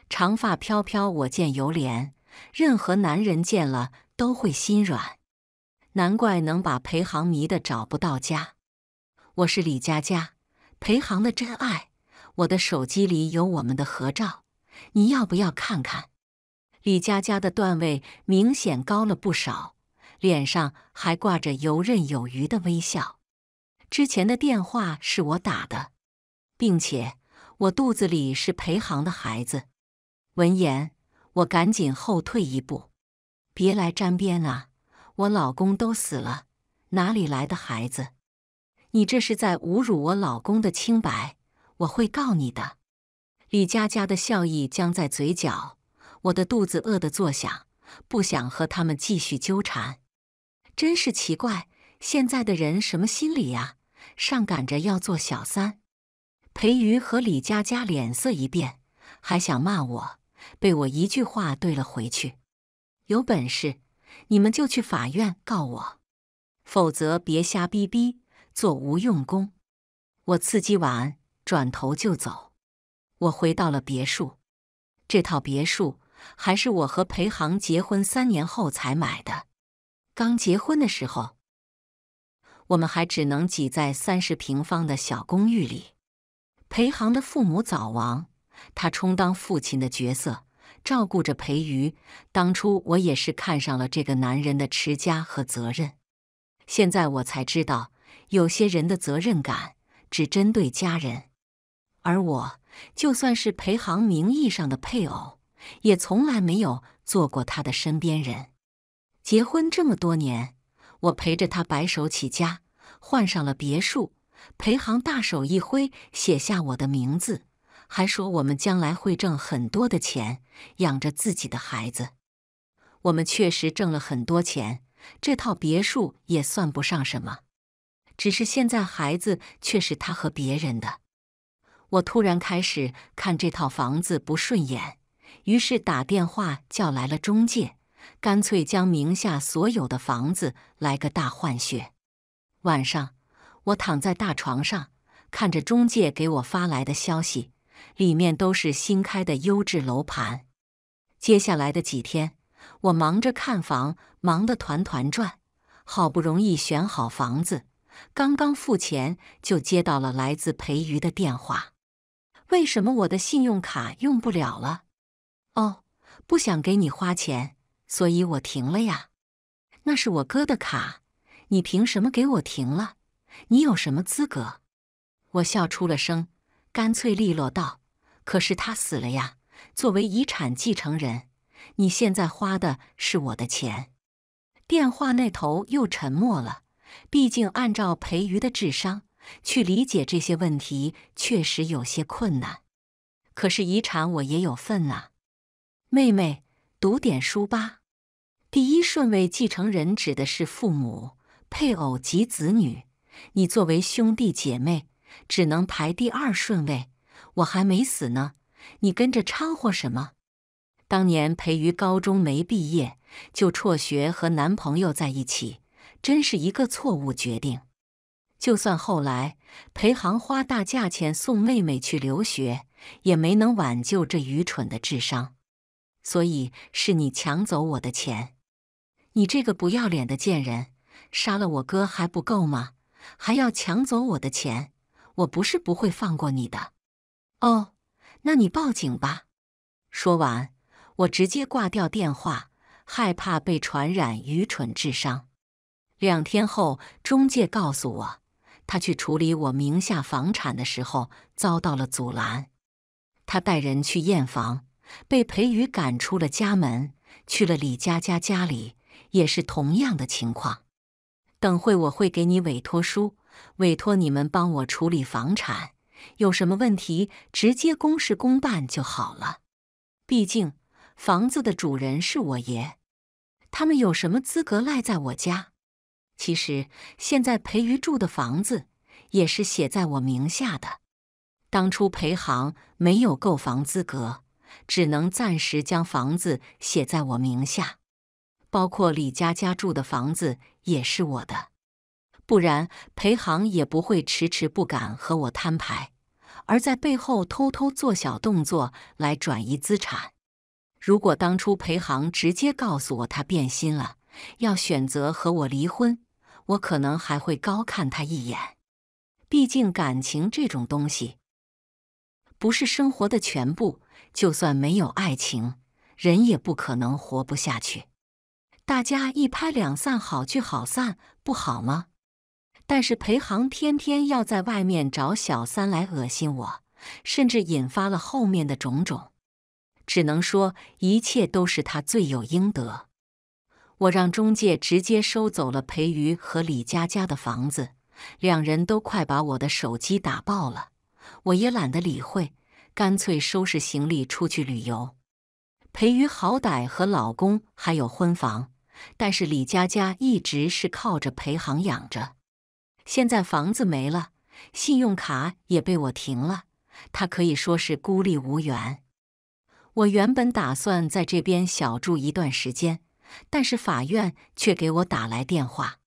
[SPEAKER 1] 长发飘飘，我见犹怜，任何男人见了都会心软。难怪能把裴航迷得找不到家。我是李佳佳，裴航的真爱。我的手机里有我们的合照，你要不要看看？李佳佳的段位明显高了不少，脸上还挂着游刃有余的微笑。之前的电话是我打的，并且我肚子里是裴航的孩子。闻言，我赶紧后退一步，别来沾边啊！我老公都死了，哪里来的孩子？你这是在侮辱我老公的清白，我会告你的。李佳佳的笑意僵在嘴角，我的肚子饿得作响，不想和他们继续纠缠。真是奇怪，现在的人什么心理呀？上赶着要做小三。裴瑜和李佳佳脸色一变，还想骂我，被我一句话怼了回去。有本事！你们就去法院告我，否则别瞎逼逼，做无用功。我刺激完，转头就走。我回到了别墅，这套别墅还是我和裴航结婚三年后才买的。刚结婚的时候，我们还只能挤在三十平方的小公寓里。裴航的父母早亡，他充当父亲的角色。照顾着裴瑜，当初我也是看上了这个男人的持家和责任。现在我才知道，有些人的责任感只针对家人。而我就算是裴行名义上的配偶，也从来没有做过他的身边人。结婚这么多年，我陪着他白手起家，换上了别墅。裴行大手一挥，写下我的名字。还说我们将来会挣很多的钱养着自己的孩子。我们确实挣了很多钱，这套别墅也算不上什么。只是现在孩子却是他和别人的。我突然开始看这套房子不顺眼，于是打电话叫来了中介，干脆将名下所有的房子来个大换血。晚上，我躺在大床上，看着中介给我发来的消息。里面都是新开的优质楼盘。接下来的几天，我忙着看房，忙得团团转。好不容易选好房子，刚刚付钱，就接到了来自裴瑜的电话：“为什么我的信用卡用不了了？”“哦，不想给你花钱，所以我停了呀。”“那是我哥的卡，你凭什么给我停了？你有什么资格？”我笑出了声。干脆利落道：“可是他死了呀。作为遗产继承人，你现在花的是我的钱。”电话那头又沉默了。毕竟按照裴瑜的智商去理解这些问题，确实有些困难。可是遗产我也有份啊！妹妹，读点书吧。第一顺位继承人指的是父母、配偶及子女。你作为兄弟姐妹。只能排第二顺位，我还没死呢，你跟着掺和什么？当年裴瑜高中没毕业就辍学和男朋友在一起，真是一个错误决定。就算后来裴航花大价钱送妹妹去留学，也没能挽救这愚蠢的智商。所以是你抢走我的钱，你这个不要脸的贱人！杀了我哥还不够吗？还要抢走我的钱？我不是不会放过你的，哦，那你报警吧。说完，我直接挂掉电话，害怕被传染愚蠢智商。两天后，中介告诉我，他去处理我名下房产的时候遭到了阻拦。他带人去验房，被裴宇赶出了家门，去了李佳佳家里，也是同样的情况。等会我会给你委托书。委托你们帮我处理房产，有什么问题直接公事公办就好了。毕竟房子的主人是我爷，他们有什么资格赖在我家？其实现在裴瑜住的房子也是写在我名下的，当初裴行没有购房资格，只能暂时将房子写在我名下。包括李佳佳住的房子也是我的。不然，裴航也不会迟迟不敢和我摊牌，而在背后偷偷做小动作来转移资产。如果当初裴航直接告诉我他变心了，要选择和我离婚，我可能还会高看他一眼。毕竟，感情这种东西不是生活的全部。就算没有爱情，人也不可能活不下去。大家一拍两散，好聚好散，不好吗？但是裴行天天要在外面找小三来恶心我，甚至引发了后面的种种，只能说一切都是他罪有应得。我让中介直接收走了裴瑜和李佳佳的房子，两人都快把我的手机打爆了，我也懒得理会，干脆收拾行李出去旅游。裴瑜好歹和老公还有婚房，但是李佳佳一直是靠着裴行养着。现在房子没了，信用卡也被我停了，他可以说是孤立无援。我原本打算在这边小住一段时间，但是法院却给我打来电话，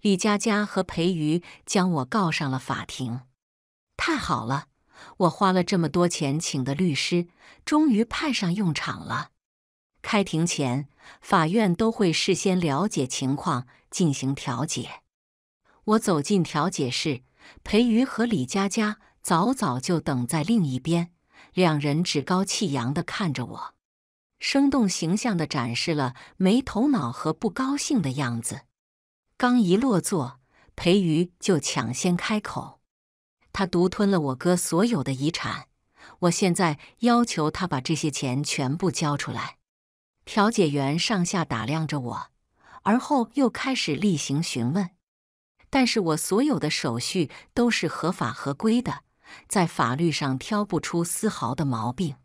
[SPEAKER 1] 李佳佳和裴瑜将我告上了法庭。太好了，我花了这么多钱请的律师，终于派上用场了。开庭前，法院都会事先了解情况，进行调解。我走进调解室，裴瑜和李佳佳早早就等在另一边，两人趾高气扬地看着我，生动形象地展示了没头脑和不高兴的样子。刚一落座，裴瑜就抢先开口：“他独吞了我哥所有的遗产，我现在要求他把这些钱全部交出来。”调解员上下打量着我，而后又开始例行询问。但是我所有的手续都是合法合规的，在法律上挑不出丝毫的毛病。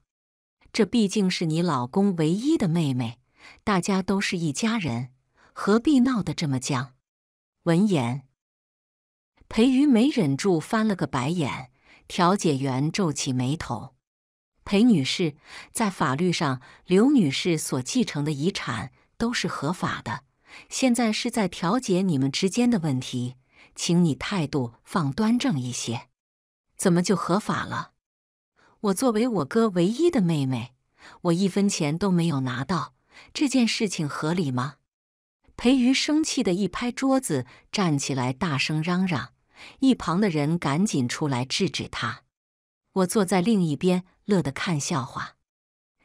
[SPEAKER 1] 这毕竟是你老公唯一的妹妹，大家都是一家人，何必闹得这么僵？闻言，裴瑜没忍住翻了个白眼，调解员皱起眉头。裴女士，在法律上，刘女士所继承的遗产都是合法的。现在是在调解你们之间的问题，请你态度放端正一些。怎么就合法了？我作为我哥唯一的妹妹，我一分钱都没有拿到，这件事情合理吗？裴瑜生气的一拍桌子，站起来大声嚷嚷。一旁的人赶紧出来制止他。我坐在另一边，乐得看笑话。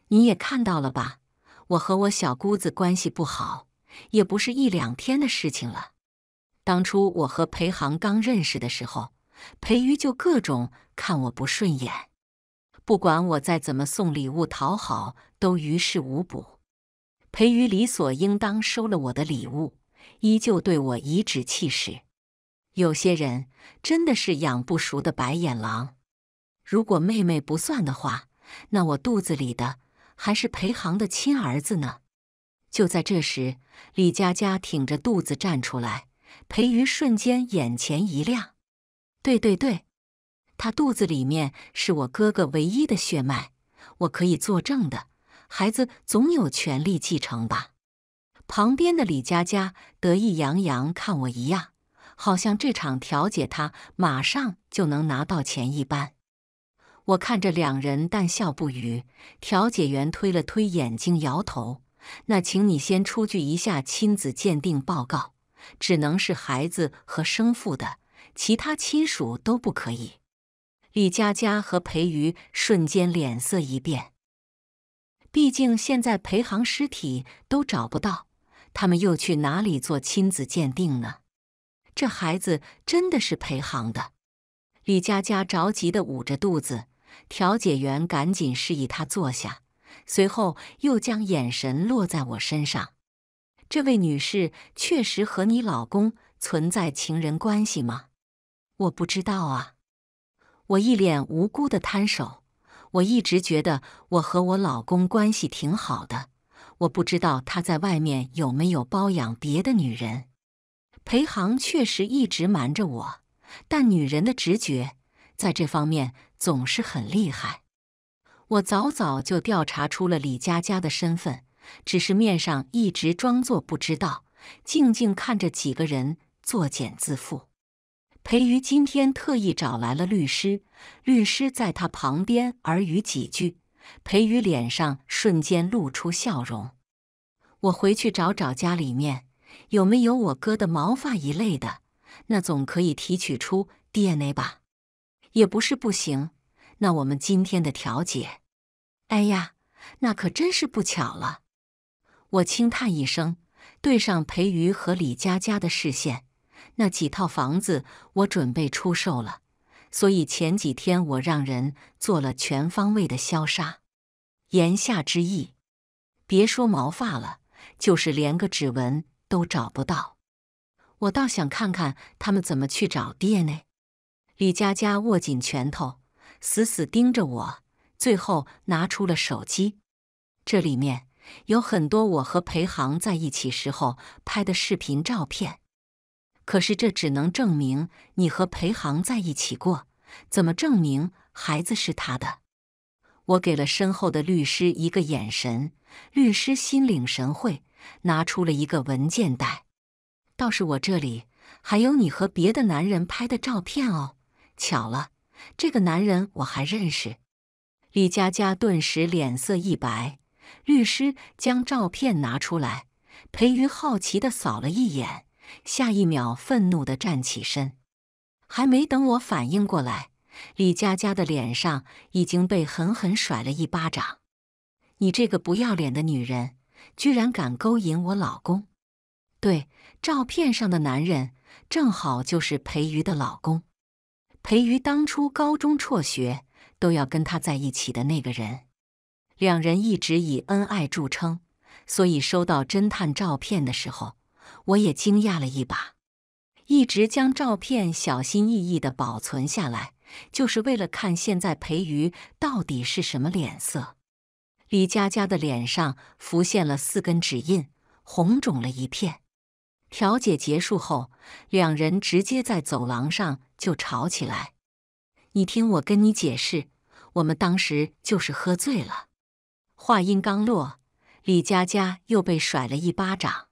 [SPEAKER 1] 你也看到了吧？我和我小姑子关系不好。也不是一两天的事情了。当初我和裴行刚认识的时候，裴瑜就各种看我不顺眼。不管我再怎么送礼物讨好，都于事无补。裴瑜理所应当收了我的礼物，依旧对我颐指气使。有些人真的是养不熟的白眼狼。如果妹妹不算的话，那我肚子里的还是裴行的亲儿子呢。就在这时，李佳佳挺着肚子站出来，裴瑜瞬间眼前一亮。对对对，他肚子里面是我哥哥唯一的血脉，我可以作证的。孩子总有权利继承吧？旁边的李佳佳得意洋洋看我一样，好像这场调解他马上就能拿到钱一般。我看着两人，淡笑不语。调解员推了推眼镜，摇头。那请你先出具一下亲子鉴定报告，只能是孩子和生父的，其他亲属都不可以。李佳佳和裴瑜瞬间脸色一变，毕竟现在裴航尸体都找不到，他们又去哪里做亲子鉴定呢？这孩子真的是裴航的？李佳佳着急地捂着肚子，调解员赶紧示意她坐下。随后又将眼神落在我身上。这位女士确实和你老公存在情人关系吗？我不知道啊。我一脸无辜的摊手。我一直觉得我和我老公关系挺好的。我不知道他在外面有没有包养别的女人。裴航确实一直瞒着我，但女人的直觉在这方面总是很厉害。我早早就调查出了李佳佳的身份，只是面上一直装作不知道，静静看着几个人作茧自缚。裴瑜今天特意找来了律师，律师在他旁边耳语几句，裴瑜脸上瞬间露出笑容。我回去找找家里面有没有我哥的毛发一类的，那总可以提取出 DNA 吧？也不是不行。那我们今天的调解，哎呀，那可真是不巧了。我轻叹一声，对上裴瑜和李佳佳的视线。那几套房子我准备出售了，所以前几天我让人做了全方位的消杀。言下之意，别说毛发了，就是连个指纹都找不到。我倒想看看他们怎么去找爹呢？李佳佳握紧拳头。死死盯着我，最后拿出了手机。这里面有很多我和裴航在一起时候拍的视频、照片。可是这只能证明你和裴航在一起过，怎么证明孩子是他的？我给了身后的律师一个眼神，律师心领神会，拿出了一个文件袋。倒是我这里还有你和别的男人拍的照片哦。巧了。这个男人我还认识，李佳佳顿时脸色一白。律师将照片拿出来，裴瑜好奇的扫了一眼，下一秒愤怒的站起身。还没等我反应过来，李佳佳的脸上已经被狠狠甩了一巴掌。“你这个不要脸的女人，居然敢勾引我老公！”对，照片上的男人正好就是裴瑜的老公。裴瑜当初高中辍学，都要跟他在一起的那个人，两人一直以恩爱著称，所以收到侦探照片的时候，我也惊讶了一把。一直将照片小心翼翼地保存下来，就是为了看现在裴瑜到底是什么脸色。李佳佳的脸上浮现了四根指印，红肿了一片。调解结束后，两人直接在走廊上。就吵起来，你听我跟你解释，我们当时就是喝醉了。话音刚落，李佳佳又被甩了一巴掌。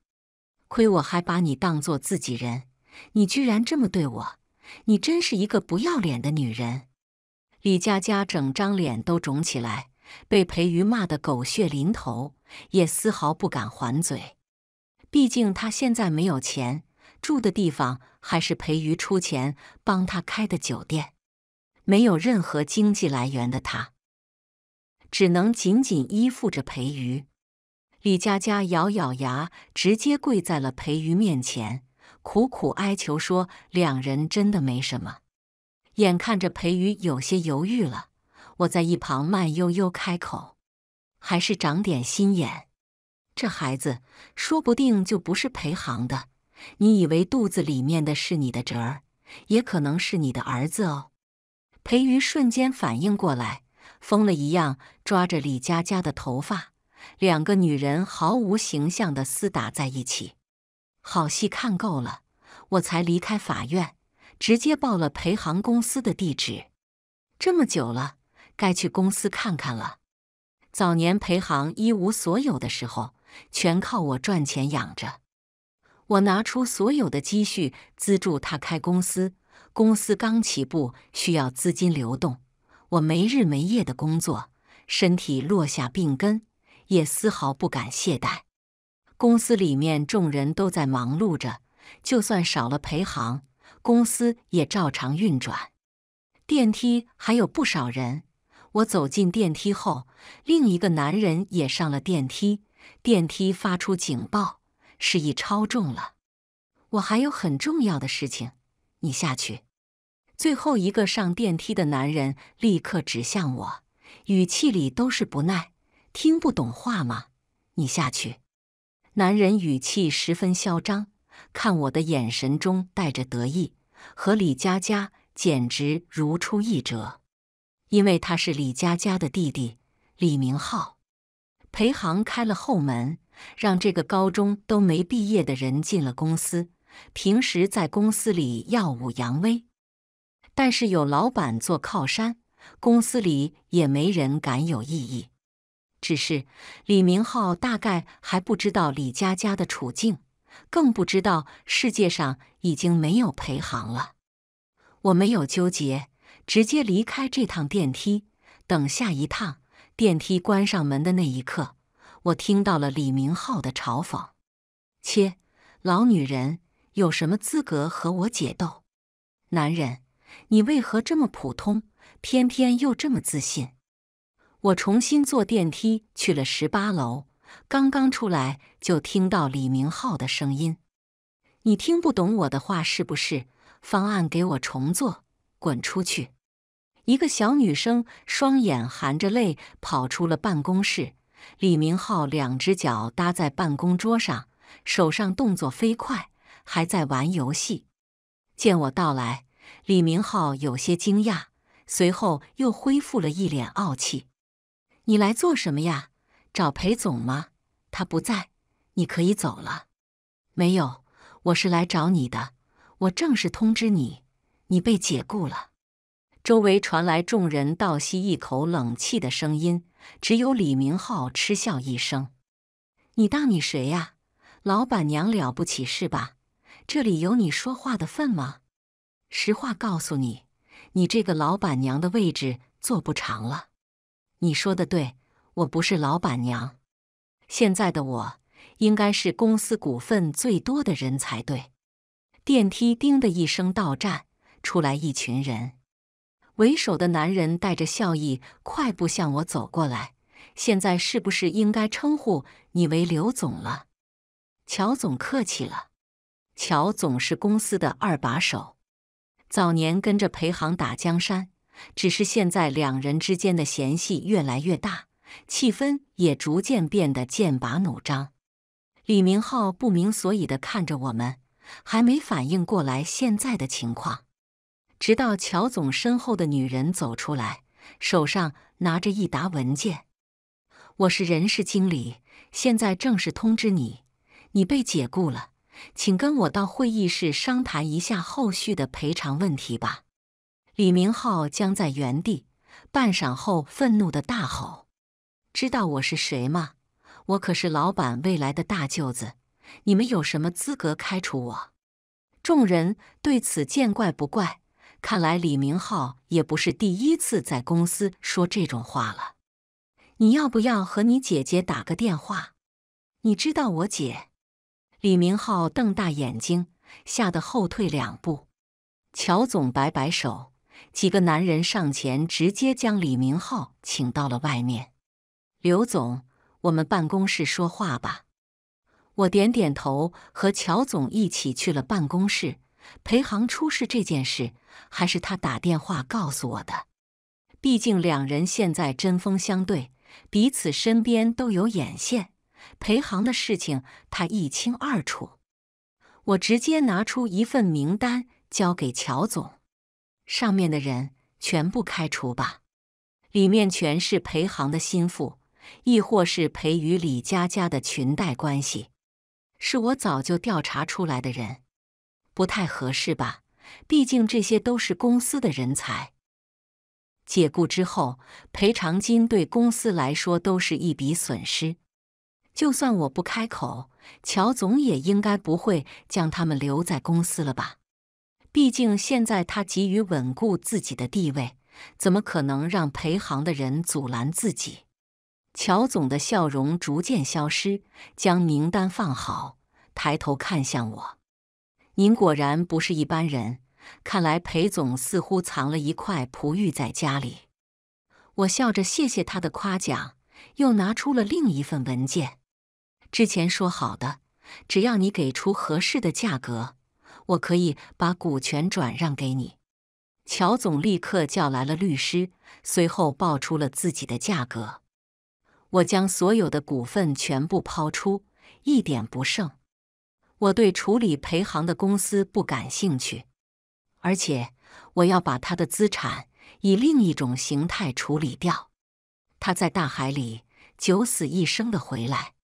[SPEAKER 1] 亏我还把你当做自己人，你居然这么对我，你真是一个不要脸的女人！李佳佳整张脸都肿起来，被裴瑜骂得狗血淋头，也丝毫不敢还嘴。毕竟她现在没有钱，住的地方。还是裴瑜出钱帮他开的酒店，没有任何经济来源的他，只能紧紧依附着裴瑜。李佳佳咬咬牙，直接跪在了裴瑜面前，苦苦哀求说：“两人真的没什么。”眼看着裴瑜有些犹豫了，我在一旁慢悠悠开口：“还是长点心眼，这孩子说不定就不是裴行的。”你以为肚子里面的是你的侄儿，也可能是你的儿子哦。裴瑜瞬间反应过来，疯了一样抓着李佳佳的头发，两个女人毫无形象的厮打在一起。好戏看够了，我才离开法院，直接报了裴行公司的地址。这么久了，该去公司看看了。早年裴行一无所有的时候，全靠我赚钱养着。我拿出所有的积蓄资助他开公司，公司刚起步需要资金流动，我没日没夜的工作，身体落下病根，也丝毫不敢懈怠。公司里面众人都在忙碌着，就算少了裴航，公司也照常运转。电梯还有不少人，我走进电梯后，另一个男人也上了电梯，电梯发出警报。示意超重了，我还有很重要的事情，你下去。最后一个上电梯的男人立刻指向我，语气里都是不耐，听不懂话吗？你下去。男人语气十分嚣张，看我的眼神中带着得意，和李佳佳简直如出一辙，因为他是李佳佳的弟弟李明浩。裴航开了后门。让这个高中都没毕业的人进了公司，平时在公司里耀武扬威，但是有老板做靠山，公司里也没人敢有异议。只是李明浩大概还不知道李佳佳的处境，更不知道世界上已经没有裴航了。我没有纠结，直接离开这趟电梯，等下一趟电梯关上门的那一刻。我听到了李明浩的嘲讽：“切，老女人有什么资格和我解斗？男人，你为何这么普通，偏偏又这么自信？”我重新坐电梯去了十八楼，刚刚出来就听到李明浩的声音：“你听不懂我的话是不是？方案给我重做，滚出去！”一个小女生双眼含着泪跑出了办公室。李明浩两只脚搭在办公桌上，手上动作飞快，还在玩游戏。见我到来，李明浩有些惊讶，随后又恢复了一脸傲气：“你来做什么呀？找裴总吗？他不在，你可以走了。”“没有，我是来找你的。我正式通知你，你被解雇了。”周围传来众人倒吸一口冷气的声音。只有李明浩嗤笑一声：“你当你谁呀？老板娘了不起是吧？这里有你说话的份吗？实话告诉你，你这个老板娘的位置坐不长了。你说的对，我不是老板娘，现在的我应该是公司股份最多的人才对。”电梯叮的一声到站，出来一群人。为首的男人带着笑意，快步向我走过来。现在是不是应该称呼你为刘总了？乔总客气了。乔总是公司的二把手，早年跟着裴行打江山，只是现在两人之间的嫌隙越来越大，气氛也逐渐变得剑拔弩张。李明浩不明所以的看着我们，还没反应过来现在的情况。直到乔总身后的女人走出来，手上拿着一沓文件。我是人事经理，现在正式通知你，你被解雇了，请跟我到会议室商谈一下后续的赔偿问题吧。李明浩僵在原地，半晌后愤怒的大吼：“知道我是谁吗？我可是老板未来的大舅子，你们有什么资格开除我？”众人对此见怪不怪。看来李明浩也不是第一次在公司说这种话了。你要不要和你姐姐打个电话？你知道我姐？李明浩瞪大眼睛，吓得后退两步。乔总摆摆手，几个男人上前，直接将李明浩请到了外面。刘总，我们办公室说话吧。我点点头，和乔总一起去了办公室。裴航出事这件事，还是他打电话告诉我的。毕竟两人现在针锋相对，彼此身边都有眼线，裴航的事情他一清二楚。我直接拿出一份名单交给乔总，上面的人全部开除吧。里面全是裴航的心腹，亦或是裴与李佳佳的裙带关系，是我早就调查出来的人。不太合适吧，毕竟这些都是公司的人才。解雇之后，赔偿金对公司来说都是一笔损失。就算我不开口，乔总也应该不会将他们留在公司了吧？毕竟现在他急于稳固自己的地位，怎么可能让裴行的人阻拦自己？乔总的笑容逐渐消失，将名单放好，抬头看向我。您果然不是一般人，看来裴总似乎藏了一块璞玉在家里。我笑着谢谢他的夸奖，又拿出了另一份文件。之前说好的，只要你给出合适的价格，我可以把股权转让给你。乔总立刻叫来了律师，随后报出了自己的价格。我将所有的股份全部抛出，一点不剩。我对处理裴行的公司不感兴趣，而且我要把他的资产以另一种形态处理掉。他在大海里九死一生的回来。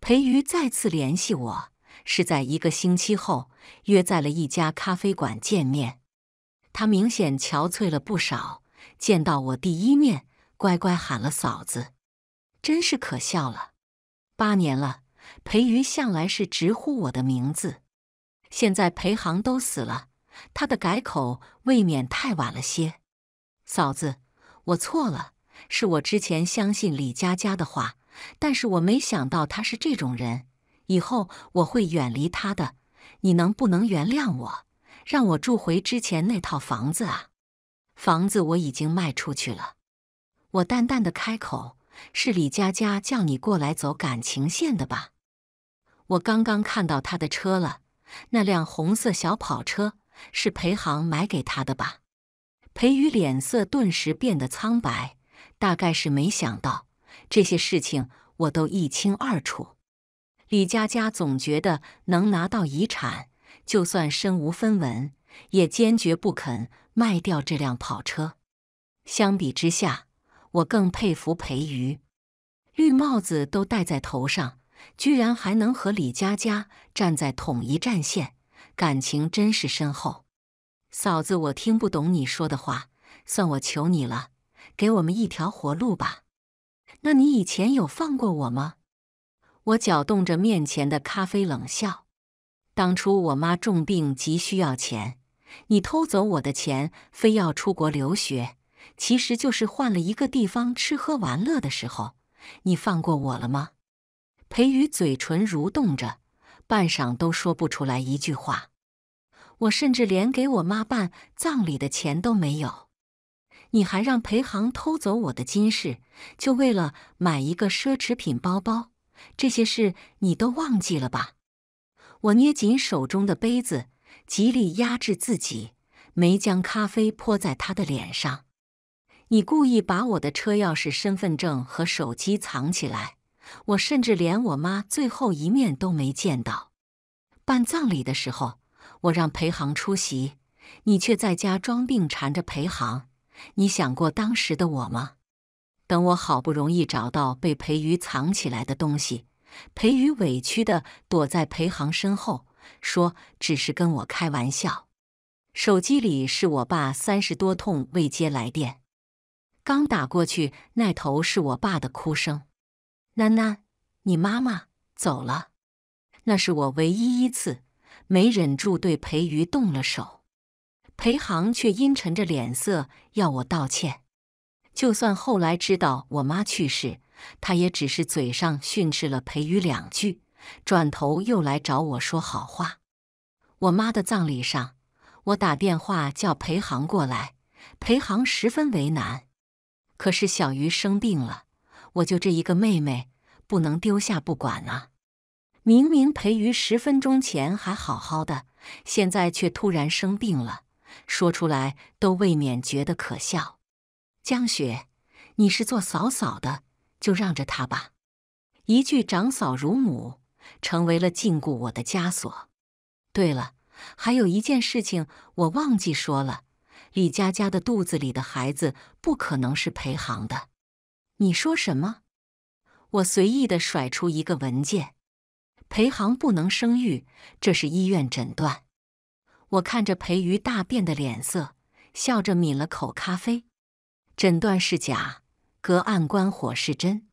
[SPEAKER 1] 裴瑜再次联系我，是在一个星期后约在了一家咖啡馆见面。他明显憔悴了不少，见到我第一面，乖乖喊了嫂子，真是可笑了。八年了。裴瑜向来是直呼我的名字，现在裴行都死了，他的改口未免太晚了些。嫂子，我错了，是我之前相信李佳佳的话，但是我没想到她是这种人，以后我会远离她的。你能不能原谅我，让我住回之前那套房子啊？房子我已经卖出去了。我淡淡的开口：“是李佳佳叫你过来走感情线的吧？”我刚刚看到他的车了，那辆红色小跑车是裴航买给他的吧？裴宇脸色顿时变得苍白，大概是没想到这些事情我都一清二楚。李佳佳总觉得能拿到遗产，就算身无分文，也坚决不肯卖掉这辆跑车。相比之下，我更佩服裴宇，绿帽子都戴在头上。居然还能和李佳佳站在统一战线，感情真是深厚。嫂子，我听不懂你说的话，算我求你了，给我们一条活路吧。那你以前有放过我吗？我搅动着面前的咖啡，冷笑。当初我妈重病，急需要钱，你偷走我的钱，非要出国留学，其实就是换了一个地方吃喝玩乐的时候，你放过我了吗？裴宇嘴唇蠕动着，半晌都说不出来一句话。我甚至连给我妈办葬礼的钱都没有，你还让裴航偷走我的金饰，就为了买一个奢侈品包包？这些事你都忘记了吧？我捏紧手中的杯子，极力压制自己，没将咖啡泼在他的脸上。你故意把我的车钥匙、身份证和手机藏起来。我甚至连我妈最后一面都没见到。办葬礼的时候，我让裴航出席，你却在家装病缠着裴航。你想过当时的我吗？等我好不容易找到被裴宇藏起来的东西，裴宇委屈地躲在裴航身后，说：“只是跟我开玩笑。”手机里是我爸三十多通未接来电，刚打过去，那头是我爸的哭声。囡囡，你妈妈走了。那是我唯一一次没忍住对裴瑜动了手。裴航却阴沉着脸色要我道歉。就算后来知道我妈去世，他也只是嘴上训斥了裴瑜两句，转头又来找我说好话。我妈的葬礼上，我打电话叫裴航过来，裴航十分为难。可是小鱼生病了。我就这一个妹妹，不能丢下不管啊！明明裴瑜十分钟前还好好的，现在却突然生病了，说出来都未免觉得可笑。江雪，你是做嫂嫂的，就让着她吧。一句长嫂如母，成为了禁锢我的枷锁。对了，还有一件事情我忘记说了，李佳佳的肚子里的孩子不可能是裴航的。你说什么？我随意的甩出一个文件：“裴航不能生育，这是医院诊断。”我看着裴瑜大变的脸色，笑着抿了口咖啡。诊断是假，隔岸观火是真。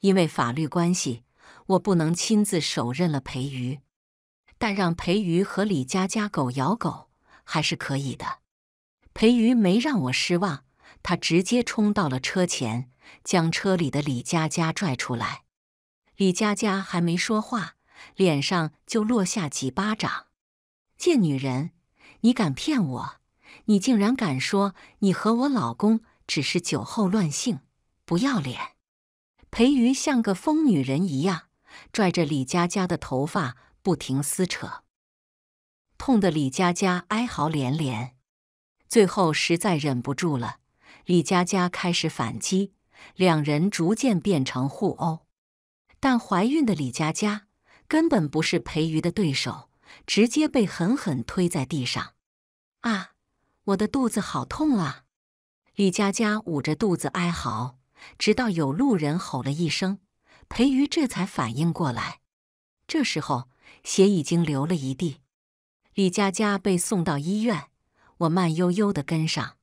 [SPEAKER 1] 因为法律关系，我不能亲自手刃了裴瑜，但让裴瑜和李佳佳狗咬狗还是可以的。裴瑜没让我失望，他直接冲到了车前。将车里的李佳佳拽出来，李佳佳还没说话，脸上就落下几巴掌。贱女人，你敢骗我？你竟然敢说你和我老公只是酒后乱性，不要脸！裴瑜像个疯女人一样，拽着李佳佳的头发不停撕扯，痛得李佳佳哀嚎连连。最后实在忍不住了，李佳佳开始反击。两人逐渐变成互殴，但怀孕的李佳佳根本不是裴瑜的对手，直接被狠狠推在地上。啊，我的肚子好痛啊！李佳佳捂着肚子哀嚎，直到有路人吼了一声，裴瑜这才反应过来。这时候血已经流了一地，李佳佳被送到医院，我慢悠悠的跟上。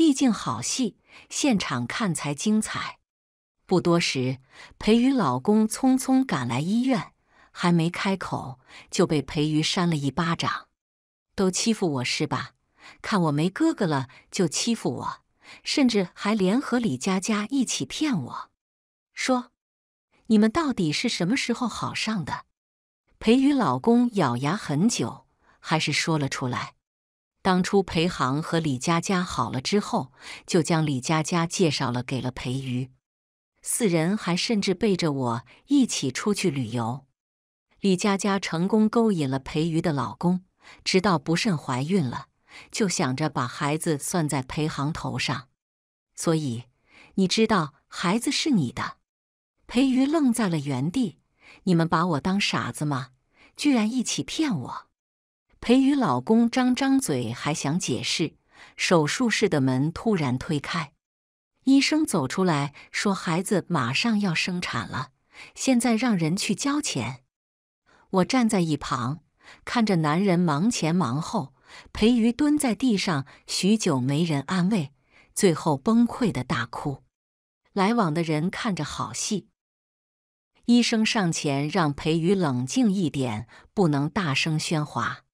[SPEAKER 1] 毕竟好戏现场看才精彩。不多时，裴宇老公匆匆赶来医院，还没开口就被裴宇扇了一巴掌：“都欺负我是吧？看我没哥哥了就欺负我，甚至还联合李佳佳一起骗我，说你们到底是什么时候好上的？”裴宇老公咬牙很久，还是说了出来。当初裴航和李佳佳好了之后，就将李佳佳介绍了给了裴瑜，四人还甚至背着我一起出去旅游。李佳佳成功勾引了裴瑜的老公，直到不慎怀孕了，就想着把孩子算在裴航头上。所以，你知道孩子是你的。裴瑜愣在了原地，你们把我当傻子吗？居然一起骗我！裴宇老公张张嘴还想解释，手术室的门突然推开，医生走出来，说：“孩子马上要生产了，现在让人去交钱。”我站在一旁看着男人忙前忙后，裴宇蹲在地上许久没人安慰，最后崩溃的大哭。来往的人看着好戏，医生上前让裴宇冷静一点，不能大声喧哗。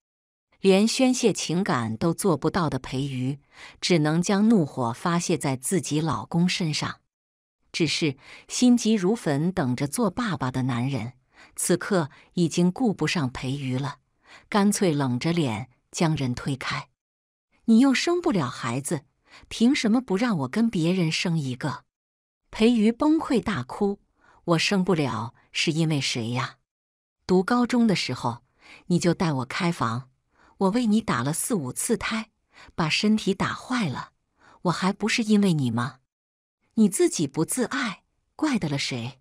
[SPEAKER 1] 连宣泄情感都做不到的裴瑜，只能将怒火发泄在自己老公身上。只是心急如焚，等着做爸爸的男人，此刻已经顾不上裴瑜了，干脆冷着脸将人推开。你又生不了孩子，凭什么不让我跟别人生一个？裴瑜崩溃大哭：“我生不了是因为谁呀？读高中的时候，你就带我开房。”我为你打了四五次胎，把身体打坏了，我还不是因为你吗？你自己不自爱，怪得了谁？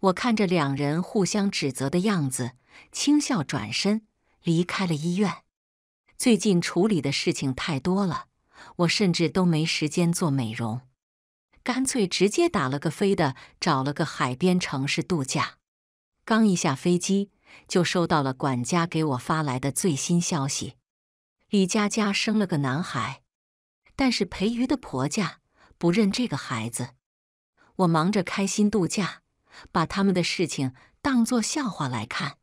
[SPEAKER 1] 我看着两人互相指责的样子，轻笑，转身离开了医院。最近处理的事情太多了，我甚至都没时间做美容，干脆直接打了个飞的，找了个海边城市度假。刚一下飞机。就收到了管家给我发来的最新消息：李佳佳生了个男孩，但是裴瑜的婆家不认这个孩子。我忙着开心度假，把他们的事情当作笑话来看。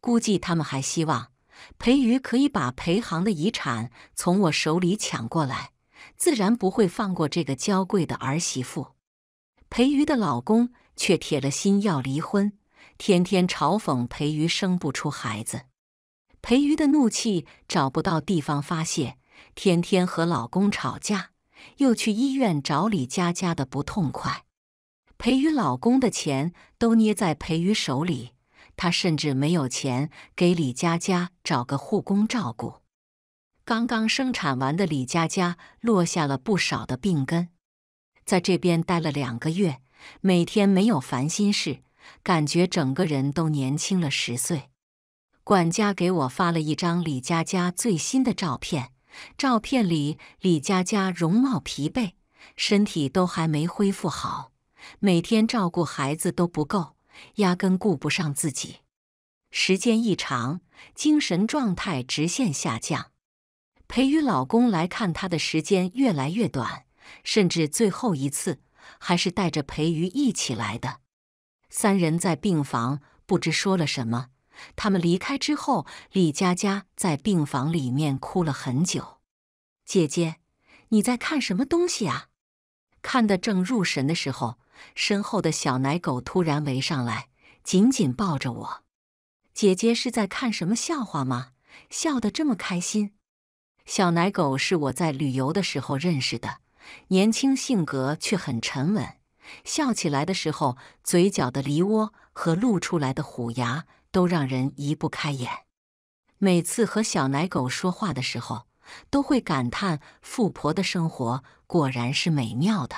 [SPEAKER 1] 估计他们还希望裴瑜可以把裴行的遗产从我手里抢过来，自然不会放过这个娇贵的儿媳妇。裴瑜的老公却铁了心要离婚。天天嘲讽裴瑜生不出孩子，裴瑜的怒气找不到地方发泄，天天和老公吵架，又去医院找李佳佳的不痛快。裴瑜老公的钱都捏在裴瑜手里，她甚至没有钱给李佳佳找个护工照顾。刚刚生产完的李佳佳落下了不少的病根，在这边待了两个月，每天没有烦心事。感觉整个人都年轻了十岁。管家给我发了一张李佳佳最新的照片，照片里李佳佳容貌疲惫，身体都还没恢复好，每天照顾孩子都不够，压根顾不上自己。时间一长，精神状态直线下降。裴瑜老公来看她的时间越来越短，甚至最后一次还是带着裴瑜一起来的。三人在病房不知说了什么。他们离开之后，李佳佳在病房里面哭了很久。姐姐，你在看什么东西啊？看得正入神的时候，身后的小奶狗突然围上来，紧紧抱着我。姐姐是在看什么笑话吗？笑得这么开心。小奶狗是我在旅游的时候认识的，年轻，性格却很沉稳。笑起来的时候，嘴角的梨窝和露出来的虎牙都让人移不开眼。每次和小奶狗说话的时候，都会感叹富婆的生活果然是美妙的。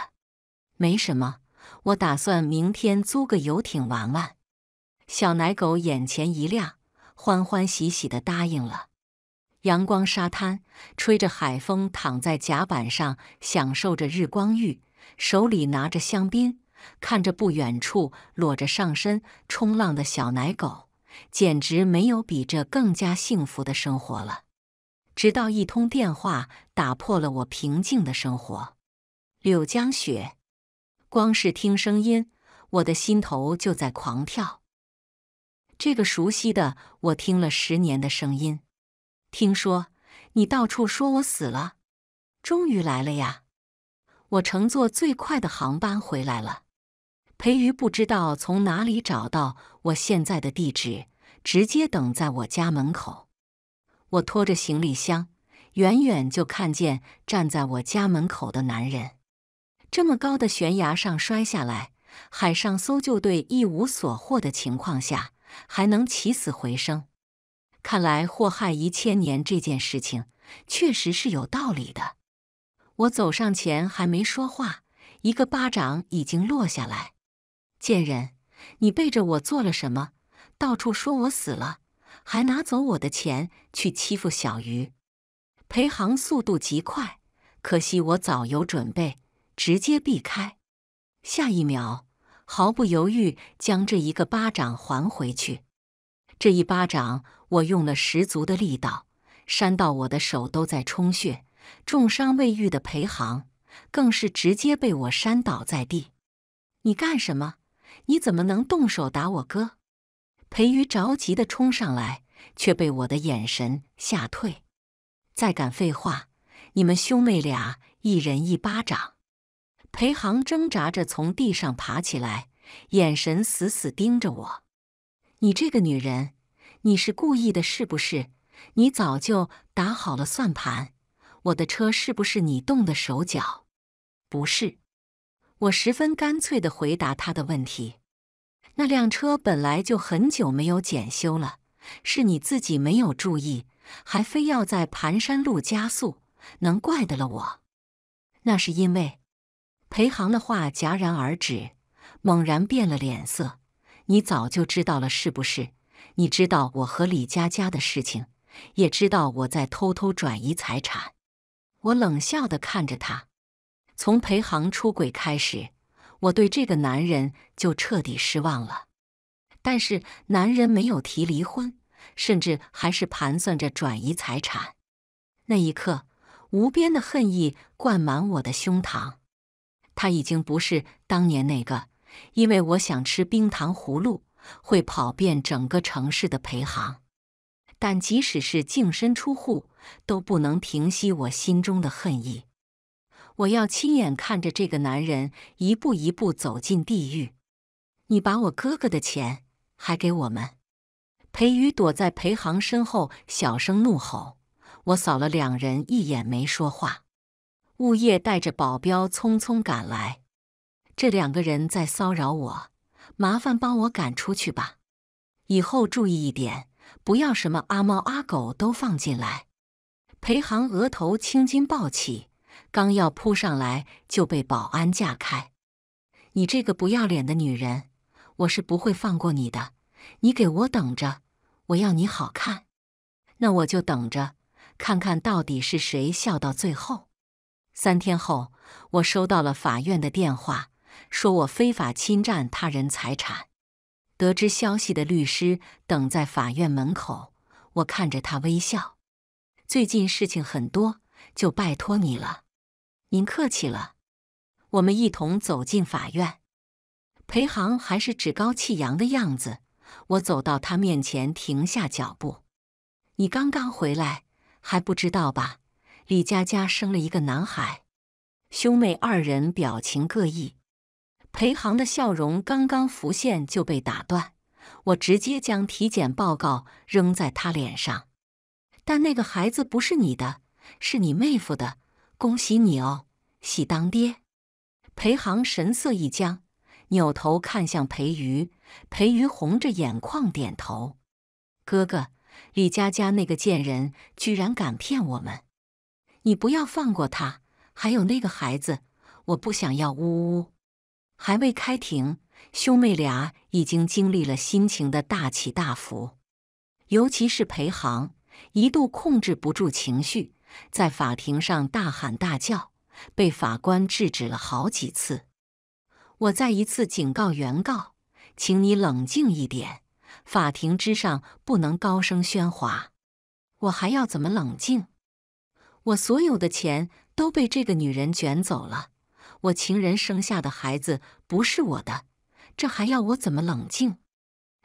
[SPEAKER 1] 没什么，我打算明天租个游艇玩玩。小奶狗眼前一亮，欢欢喜喜地答应了。阳光沙滩，吹着海风，躺在甲板上享受着日光浴。手里拿着香槟，看着不远处裸着上身冲浪的小奶狗，简直没有比这更加幸福的生活了。直到一通电话打破了我平静的生活。柳江雪，光是听声音，我的心头就在狂跳。这个熟悉的我听了十年的声音，听说你到处说我死了，终于来了呀。我乘坐最快的航班回来了。裴瑜不知道从哪里找到我现在的地址，直接等在我家门口。我拖着行李箱，远远就看见站在我家门口的男人。这么高的悬崖上摔下来，海上搜救队一无所获的情况下，还能起死回生，看来祸害一千年这件事情确实是有道理的。我走上前，还没说话，一个巴掌已经落下来。贱人，你背着我做了什么？到处说我死了，还拿走我的钱去欺负小鱼。裴航速度极快，可惜我早有准备，直接避开。下一秒，毫不犹豫将这一个巴掌还回去。这一巴掌我用了十足的力道，扇到我的手都在充血。重伤未愈的裴行更是直接被我扇倒在地。你干什么？你怎么能动手打我哥？裴瑜着急的冲上来，却被我的眼神吓退。再敢废话，你们兄妹俩一人一巴掌。裴行挣扎着从地上爬起来，眼神死死盯着我。你这个女人，你是故意的，是不是？你早就打好了算盘。我的车是不是你动的手脚？不是，我十分干脆地回答他的问题。那辆车本来就很久没有检修了，是你自己没有注意，还非要在盘山路加速，能怪得了我？那是因为……裴航的话戛然而止，猛然变了脸色。你早就知道了是不是？你知道我和李佳佳的事情，也知道我在偷偷转移财产。我冷笑地看着他。从裴航出轨开始，我对这个男人就彻底失望了。但是男人没有提离婚，甚至还是盘算着转移财产。那一刻，无边的恨意灌满我的胸膛。他已经不是当年那个因为我想吃冰糖葫芦会跑遍整个城市的裴航。但即使是净身出户，都不能平息我心中的恨意。我要亲眼看着这个男人一步一步走进地狱！你把我哥哥的钱还给我们！裴宇躲在裴航身后，小声怒吼。我扫了两人一眼，没说话。物业带着保镖匆匆赶来，这两个人在骚扰我，麻烦帮我赶出去吧。以后注意一点。不要什么阿猫阿狗都放进来！裴航额头青筋暴起，刚要扑上来，就被保安架开。你这个不要脸的女人，我是不会放过你的！你给我等着，我要你好看！那我就等着看看到底是谁笑到最后。三天后，我收到了法院的电话，说我非法侵占他人财产。得知消息的律师等在法院门口，我看着他微笑。最近事情很多，就拜托你了。您客气了。我们一同走进法院。裴航还是趾高气扬的样子。我走到他面前停下脚步。你刚刚回来还不知道吧？李佳佳生了一个男孩。兄妹二人表情各异。裴航的笑容刚刚浮现，就被打断。我直接将体检报告扔在他脸上。但那个孩子不是你的，是你妹夫的。恭喜你哦，喜当爹！裴航神色一僵，扭头看向裴瑜。裴瑜红着眼眶点头：“哥哥，李佳佳那个贱人居然敢骗我们，你不要放过她。还有那个孩子，我不想要。呜呜。”还未开庭，兄妹俩已经经历了心情的大起大伏。尤其是裴航，一度控制不住情绪，在法庭上大喊大叫，被法官制止了好几次。我再一次警告原告，请你冷静一点，法庭之上不能高声喧哗。我还要怎么冷静？我所有的钱都被这个女人卷走了。我情人生下的孩子不是我的，这还要我怎么冷静？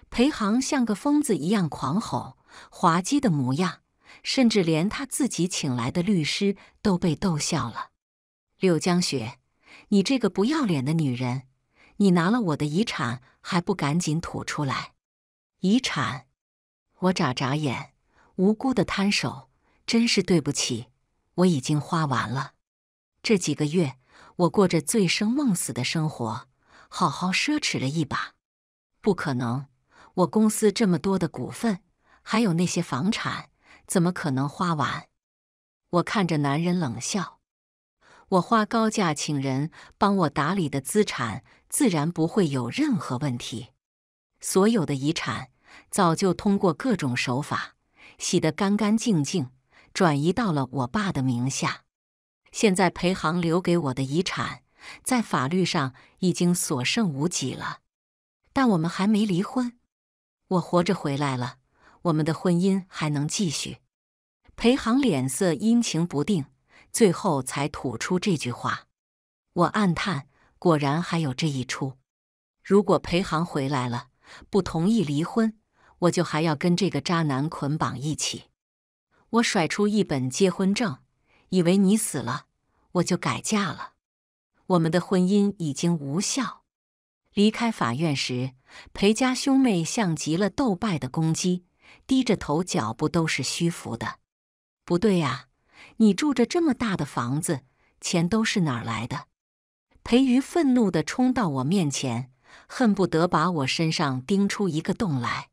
[SPEAKER 1] 裴航像个疯子一样狂吼，滑稽的模样，甚至连他自己请来的律师都被逗笑了。柳江雪，你这个不要脸的女人，你拿了我的遗产还不赶紧吐出来？遗产？我眨眨眼，无辜的摊手，真是对不起，我已经花完了，这几个月。我过着醉生梦死的生活，好好奢侈了一把。不可能，我公司这么多的股份，还有那些房产，怎么可能花完？我看着男人冷笑。我花高价请人帮我打理的资产，自然不会有任何问题。所有的遗产早就通过各种手法洗得干干净净，转移到了我爸的名下。现在裴航留给我的遗产，在法律上已经所剩无几了，但我们还没离婚，我活着回来了，我们的婚姻还能继续。裴航脸色阴晴不定，最后才吐出这句话。我暗叹，果然还有这一出。如果裴航回来了，不同意离婚，我就还要跟这个渣男捆绑一起。我甩出一本结婚证。以为你死了，我就改嫁了，我们的婚姻已经无效。离开法院时，裴家兄妹像极了斗败的公鸡，低着头，脚步都是虚浮的。不对呀，你住着这么大的房子，钱都是哪儿来的？裴瑜愤怒的冲到我面前，恨不得把我身上钉出一个洞来。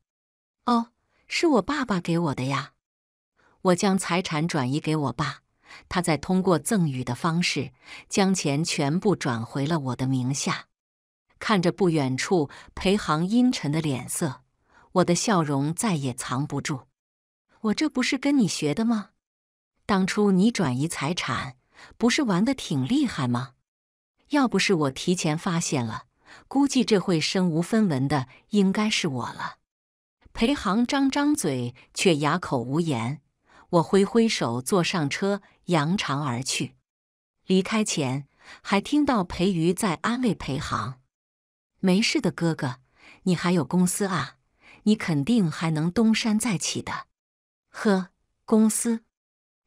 [SPEAKER 1] 哦，是我爸爸给我的呀，我将财产转移给我爸。他再通过赠与的方式，将钱全部转回了我的名下。看着不远处裴航阴沉的脸色，我的笑容再也藏不住。我这不是跟你学的吗？当初你转移财产，不是玩的挺厉害吗？要不是我提前发现了，估计这会身无分文的应该是我了。裴航张张嘴，却哑口无言。我挥挥手，坐上车，扬长而去。离开前，还听到裴瑜在安慰裴航：“没事的，哥哥，你还有公司啊，你肯定还能东山再起的。”呵，公司，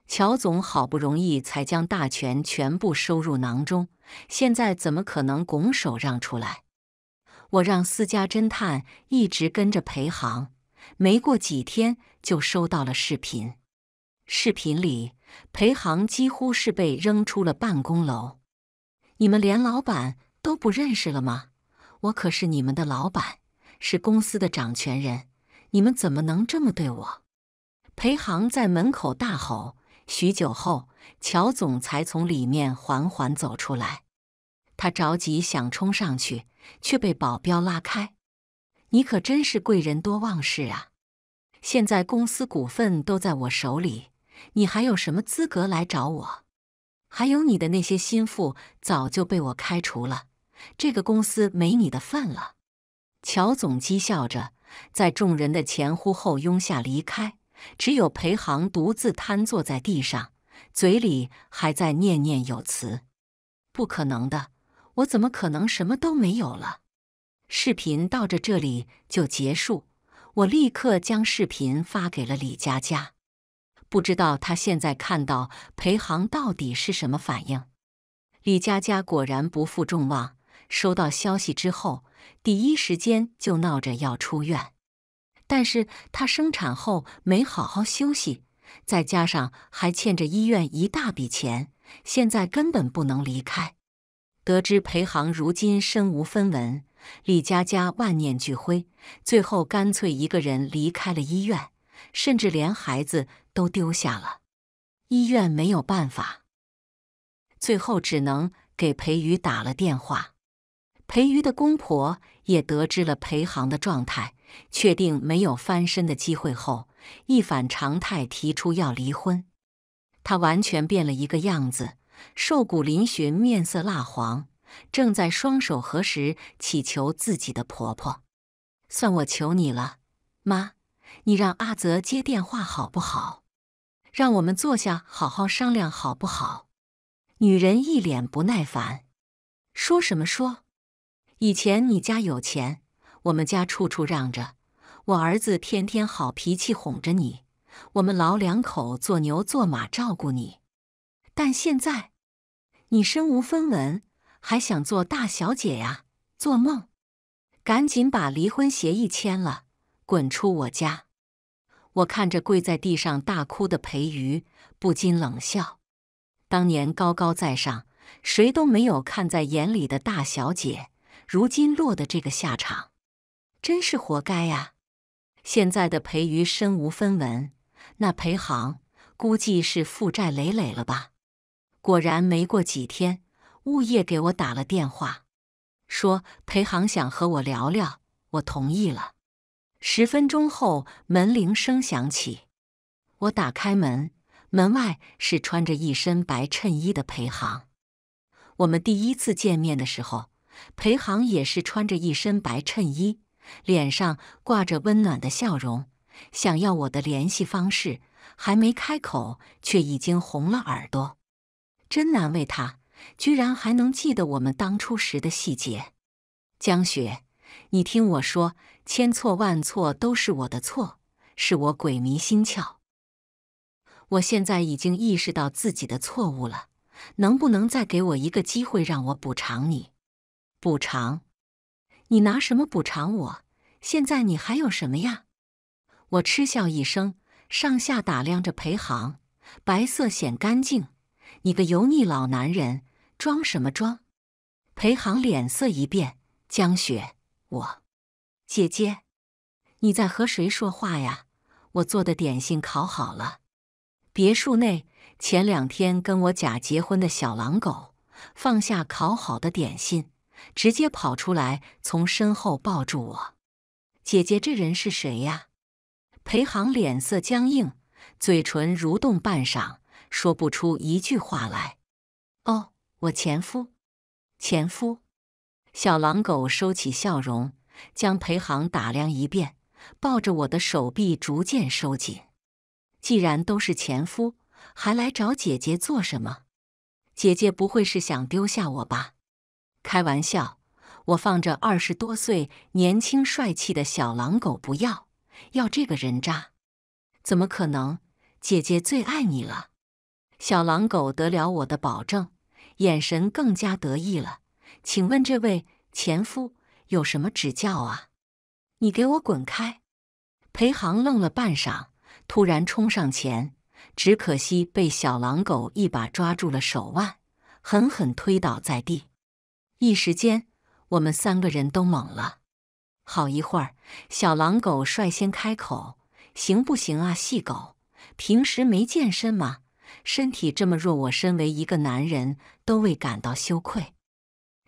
[SPEAKER 1] 乔总好不容易才将大权全部收入囊中，现在怎么可能拱手让出来？我让私家侦探一直跟着裴航，没过几天就收到了视频。视频里，裴航几乎是被扔出了办公楼。你们连老板都不认识了吗？我可是你们的老板，是公司的掌权人，你们怎么能这么对我？裴航在门口大吼。许久后，乔总裁从里面缓缓走出来，他着急想冲上去，却被保镖拉开。你可真是贵人多忘事啊！现在公司股份都在我手里。你还有什么资格来找我？还有你的那些心腹早就被我开除了，这个公司没你的份了。乔总讥笑着，在众人的前呼后拥下离开。只有裴航独自瘫坐在地上，嘴里还在念念有词：“不可能的，我怎么可能什么都没有了？”视频到这这里就结束，我立刻将视频发给了李佳佳。不知道他现在看到裴航到底是什么反应？李佳佳果然不负众望，收到消息之后，第一时间就闹着要出院。但是她生产后没好好休息，再加上还欠着医院一大笔钱，现在根本不能离开。得知裴航如今身无分文，李佳佳万念俱灰，最后干脆一个人离开了医院，甚至连孩子。都丢下了，医院没有办法，最后只能给裴宇打了电话。裴瑜的公婆也得知了裴航的状态，确定没有翻身的机会后，一反常态提出要离婚。他完全变了一个样子，瘦骨嶙峋，面色蜡黄，正在双手合十祈求自己的婆婆：“算我求你了，妈，你让阿泽接电话好不好？”让我们坐下，好好商量，好不好？女人一脸不耐烦，说什么说？以前你家有钱，我们家处处让着我儿子，天天好脾气哄着你，我们老两口做牛做马照顾你。但现在，你身无分文，还想做大小姐呀？做梦！赶紧把离婚协议签了，滚出我家！我看着跪在地上大哭的裴瑜，不禁冷笑。当年高高在上，谁都没有看在眼里的大小姐，如今落得这个下场，真是活该呀！现在的裴瑜身无分文，那裴行估计是负债累累了吧？果然，没过几天，物业给我打了电话，说裴行想和我聊聊，我同意了。十分钟后，门铃声响起，我打开门，门外是穿着一身白衬衣的裴航。我们第一次见面的时候，裴航也是穿着一身白衬衣，脸上挂着温暖的笑容，想要我的联系方式，还没开口，却已经红了耳朵。真难为他，居然还能记得我们当初时的细节。江雪。你听我说，千错万错都是我的错，是我鬼迷心窍。我现在已经意识到自己的错误了，能不能再给我一个机会，让我补偿你？补偿？你拿什么补偿我？现在你还有什么呀？我嗤笑一声，上下打量着裴航，白色显干净。你个油腻老男人，装什么装？裴行脸色一变，江雪。我姐姐，你在和谁说话呀？我做的点心烤好了。别墅内，前两天跟我假结婚的小狼狗放下烤好的点心，直接跑出来，从身后抱住我。姐姐，这人是谁呀？裴航脸色僵硬，嘴唇蠕动半晌，说不出一句话来。哦，我前夫，前夫。小狼狗收起笑容，将裴航打量一遍，抱着我的手臂逐渐收紧。既然都是前夫，还来找姐姐做什么？姐姐不会是想丢下我吧？开玩笑，我放着二十多岁、年轻帅气的小狼狗不要，要这个人渣？怎么可能？姐姐最爱你了。小狼狗得了我的保证，眼神更加得意了。请问这位前夫有什么指教啊？你给我滚开！裴航愣了半晌，突然冲上前，只可惜被小狼狗一把抓住了手腕，狠狠推倒在地。一时间，我们三个人都懵了。好一会儿，小狼狗率先开口：“行不行啊，细狗？平时没健身吗？身体这么弱，我身为一个男人都未感到羞愧。”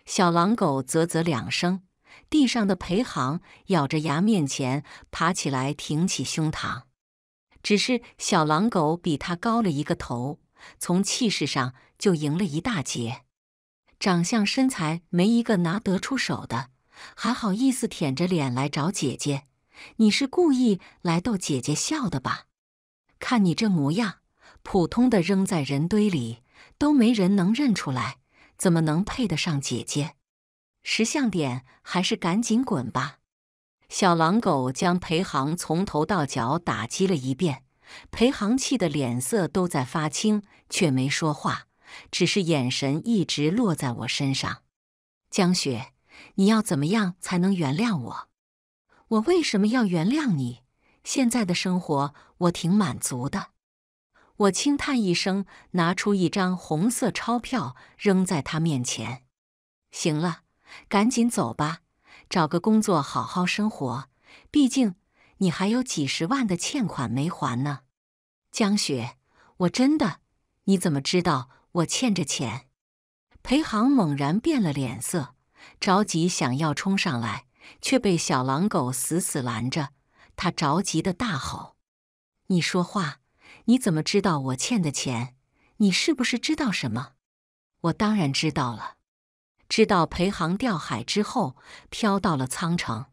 [SPEAKER 1] 小狼狗啧啧两声，地上的裴航咬着牙，面前爬起来，挺起胸膛。只是小狼狗比他高了一个头，从气势上就赢了一大截。长相身材没一个拿得出手的，还好意思舔着脸来找姐姐？你是故意来逗姐姐笑的吧？看你这模样，普通的扔在人堆里都没人能认出来。怎么能配得上姐姐？识相点，还是赶紧滚吧！小狼狗将裴航从头到脚打击了一遍，裴航气的脸色都在发青，却没说话，只是眼神一直落在我身上。江雪，你要怎么样才能原谅我？我为什么要原谅你？现在的生活，我挺满足的。我轻叹一声，拿出一张红色钞票扔在他面前：“行了，赶紧走吧，找个工作好好生活。毕竟你还有几十万的欠款没还呢。”江雪，我真的……你怎么知道我欠着钱？裴航猛然变了脸色，着急想要冲上来，却被小狼狗死死拦着。他着急的大吼：“你说话！”你怎么知道我欠的钱？你是不是知道什么？我当然知道了。知道裴航掉海之后飘到了苍城，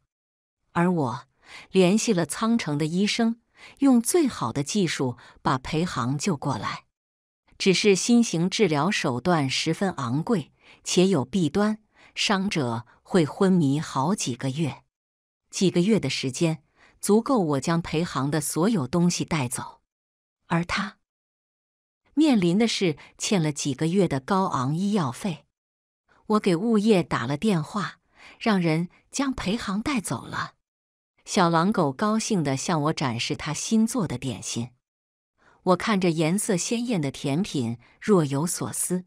[SPEAKER 1] 而我联系了苍城的医生，用最好的技术把裴航救过来。只是新型治疗手段十分昂贵，且有弊端，伤者会昏迷好几个月。几个月的时间足够我将裴航的所有东西带走。而他面临的是欠了几个月的高昂医药费。我给物业打了电话，让人将裴航带走了。小狼狗高兴的向我展示他新做的点心。我看着颜色鲜艳的甜品，若有所思。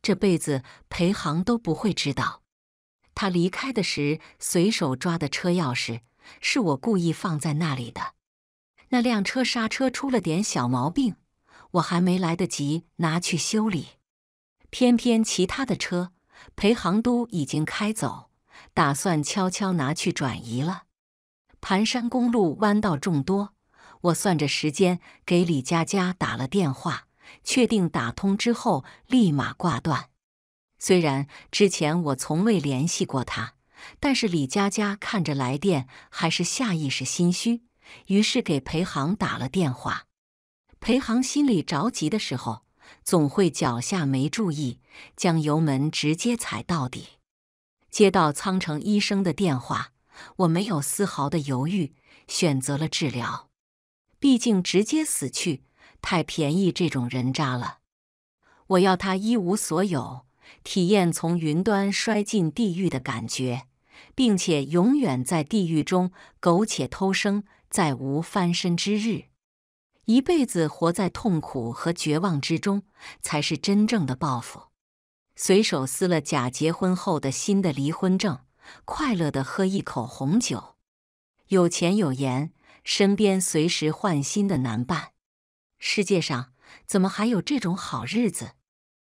[SPEAKER 1] 这辈子裴航都不会知道，他离开的时随手抓的车钥匙是我故意放在那里的。那辆车刹车出了点小毛病，我还没来得及拿去修理，偏偏其他的车裴行都已经开走，打算悄悄拿去转移了。盘山公路弯道众多，我算着时间给李佳佳打了电话，确定打通之后立马挂断。虽然之前我从未联系过他，但是李佳佳看着来电还是下意识心虚。于是给裴航打了电话。裴航心里着急的时候，总会脚下没注意，将油门直接踩到底。接到苍城医生的电话，我没有丝毫的犹豫，选择了治疗。毕竟直接死去太便宜这种人渣了。我要他一无所有，体验从云端摔进地狱的感觉，并且永远在地狱中苟且偷生。再无翻身之日，一辈子活在痛苦和绝望之中，才是真正的报复。随手撕了假结婚后的新的离婚证，快乐的喝一口红酒，有钱有颜，身边随时换新的男伴。世界上怎么还有这种好日子？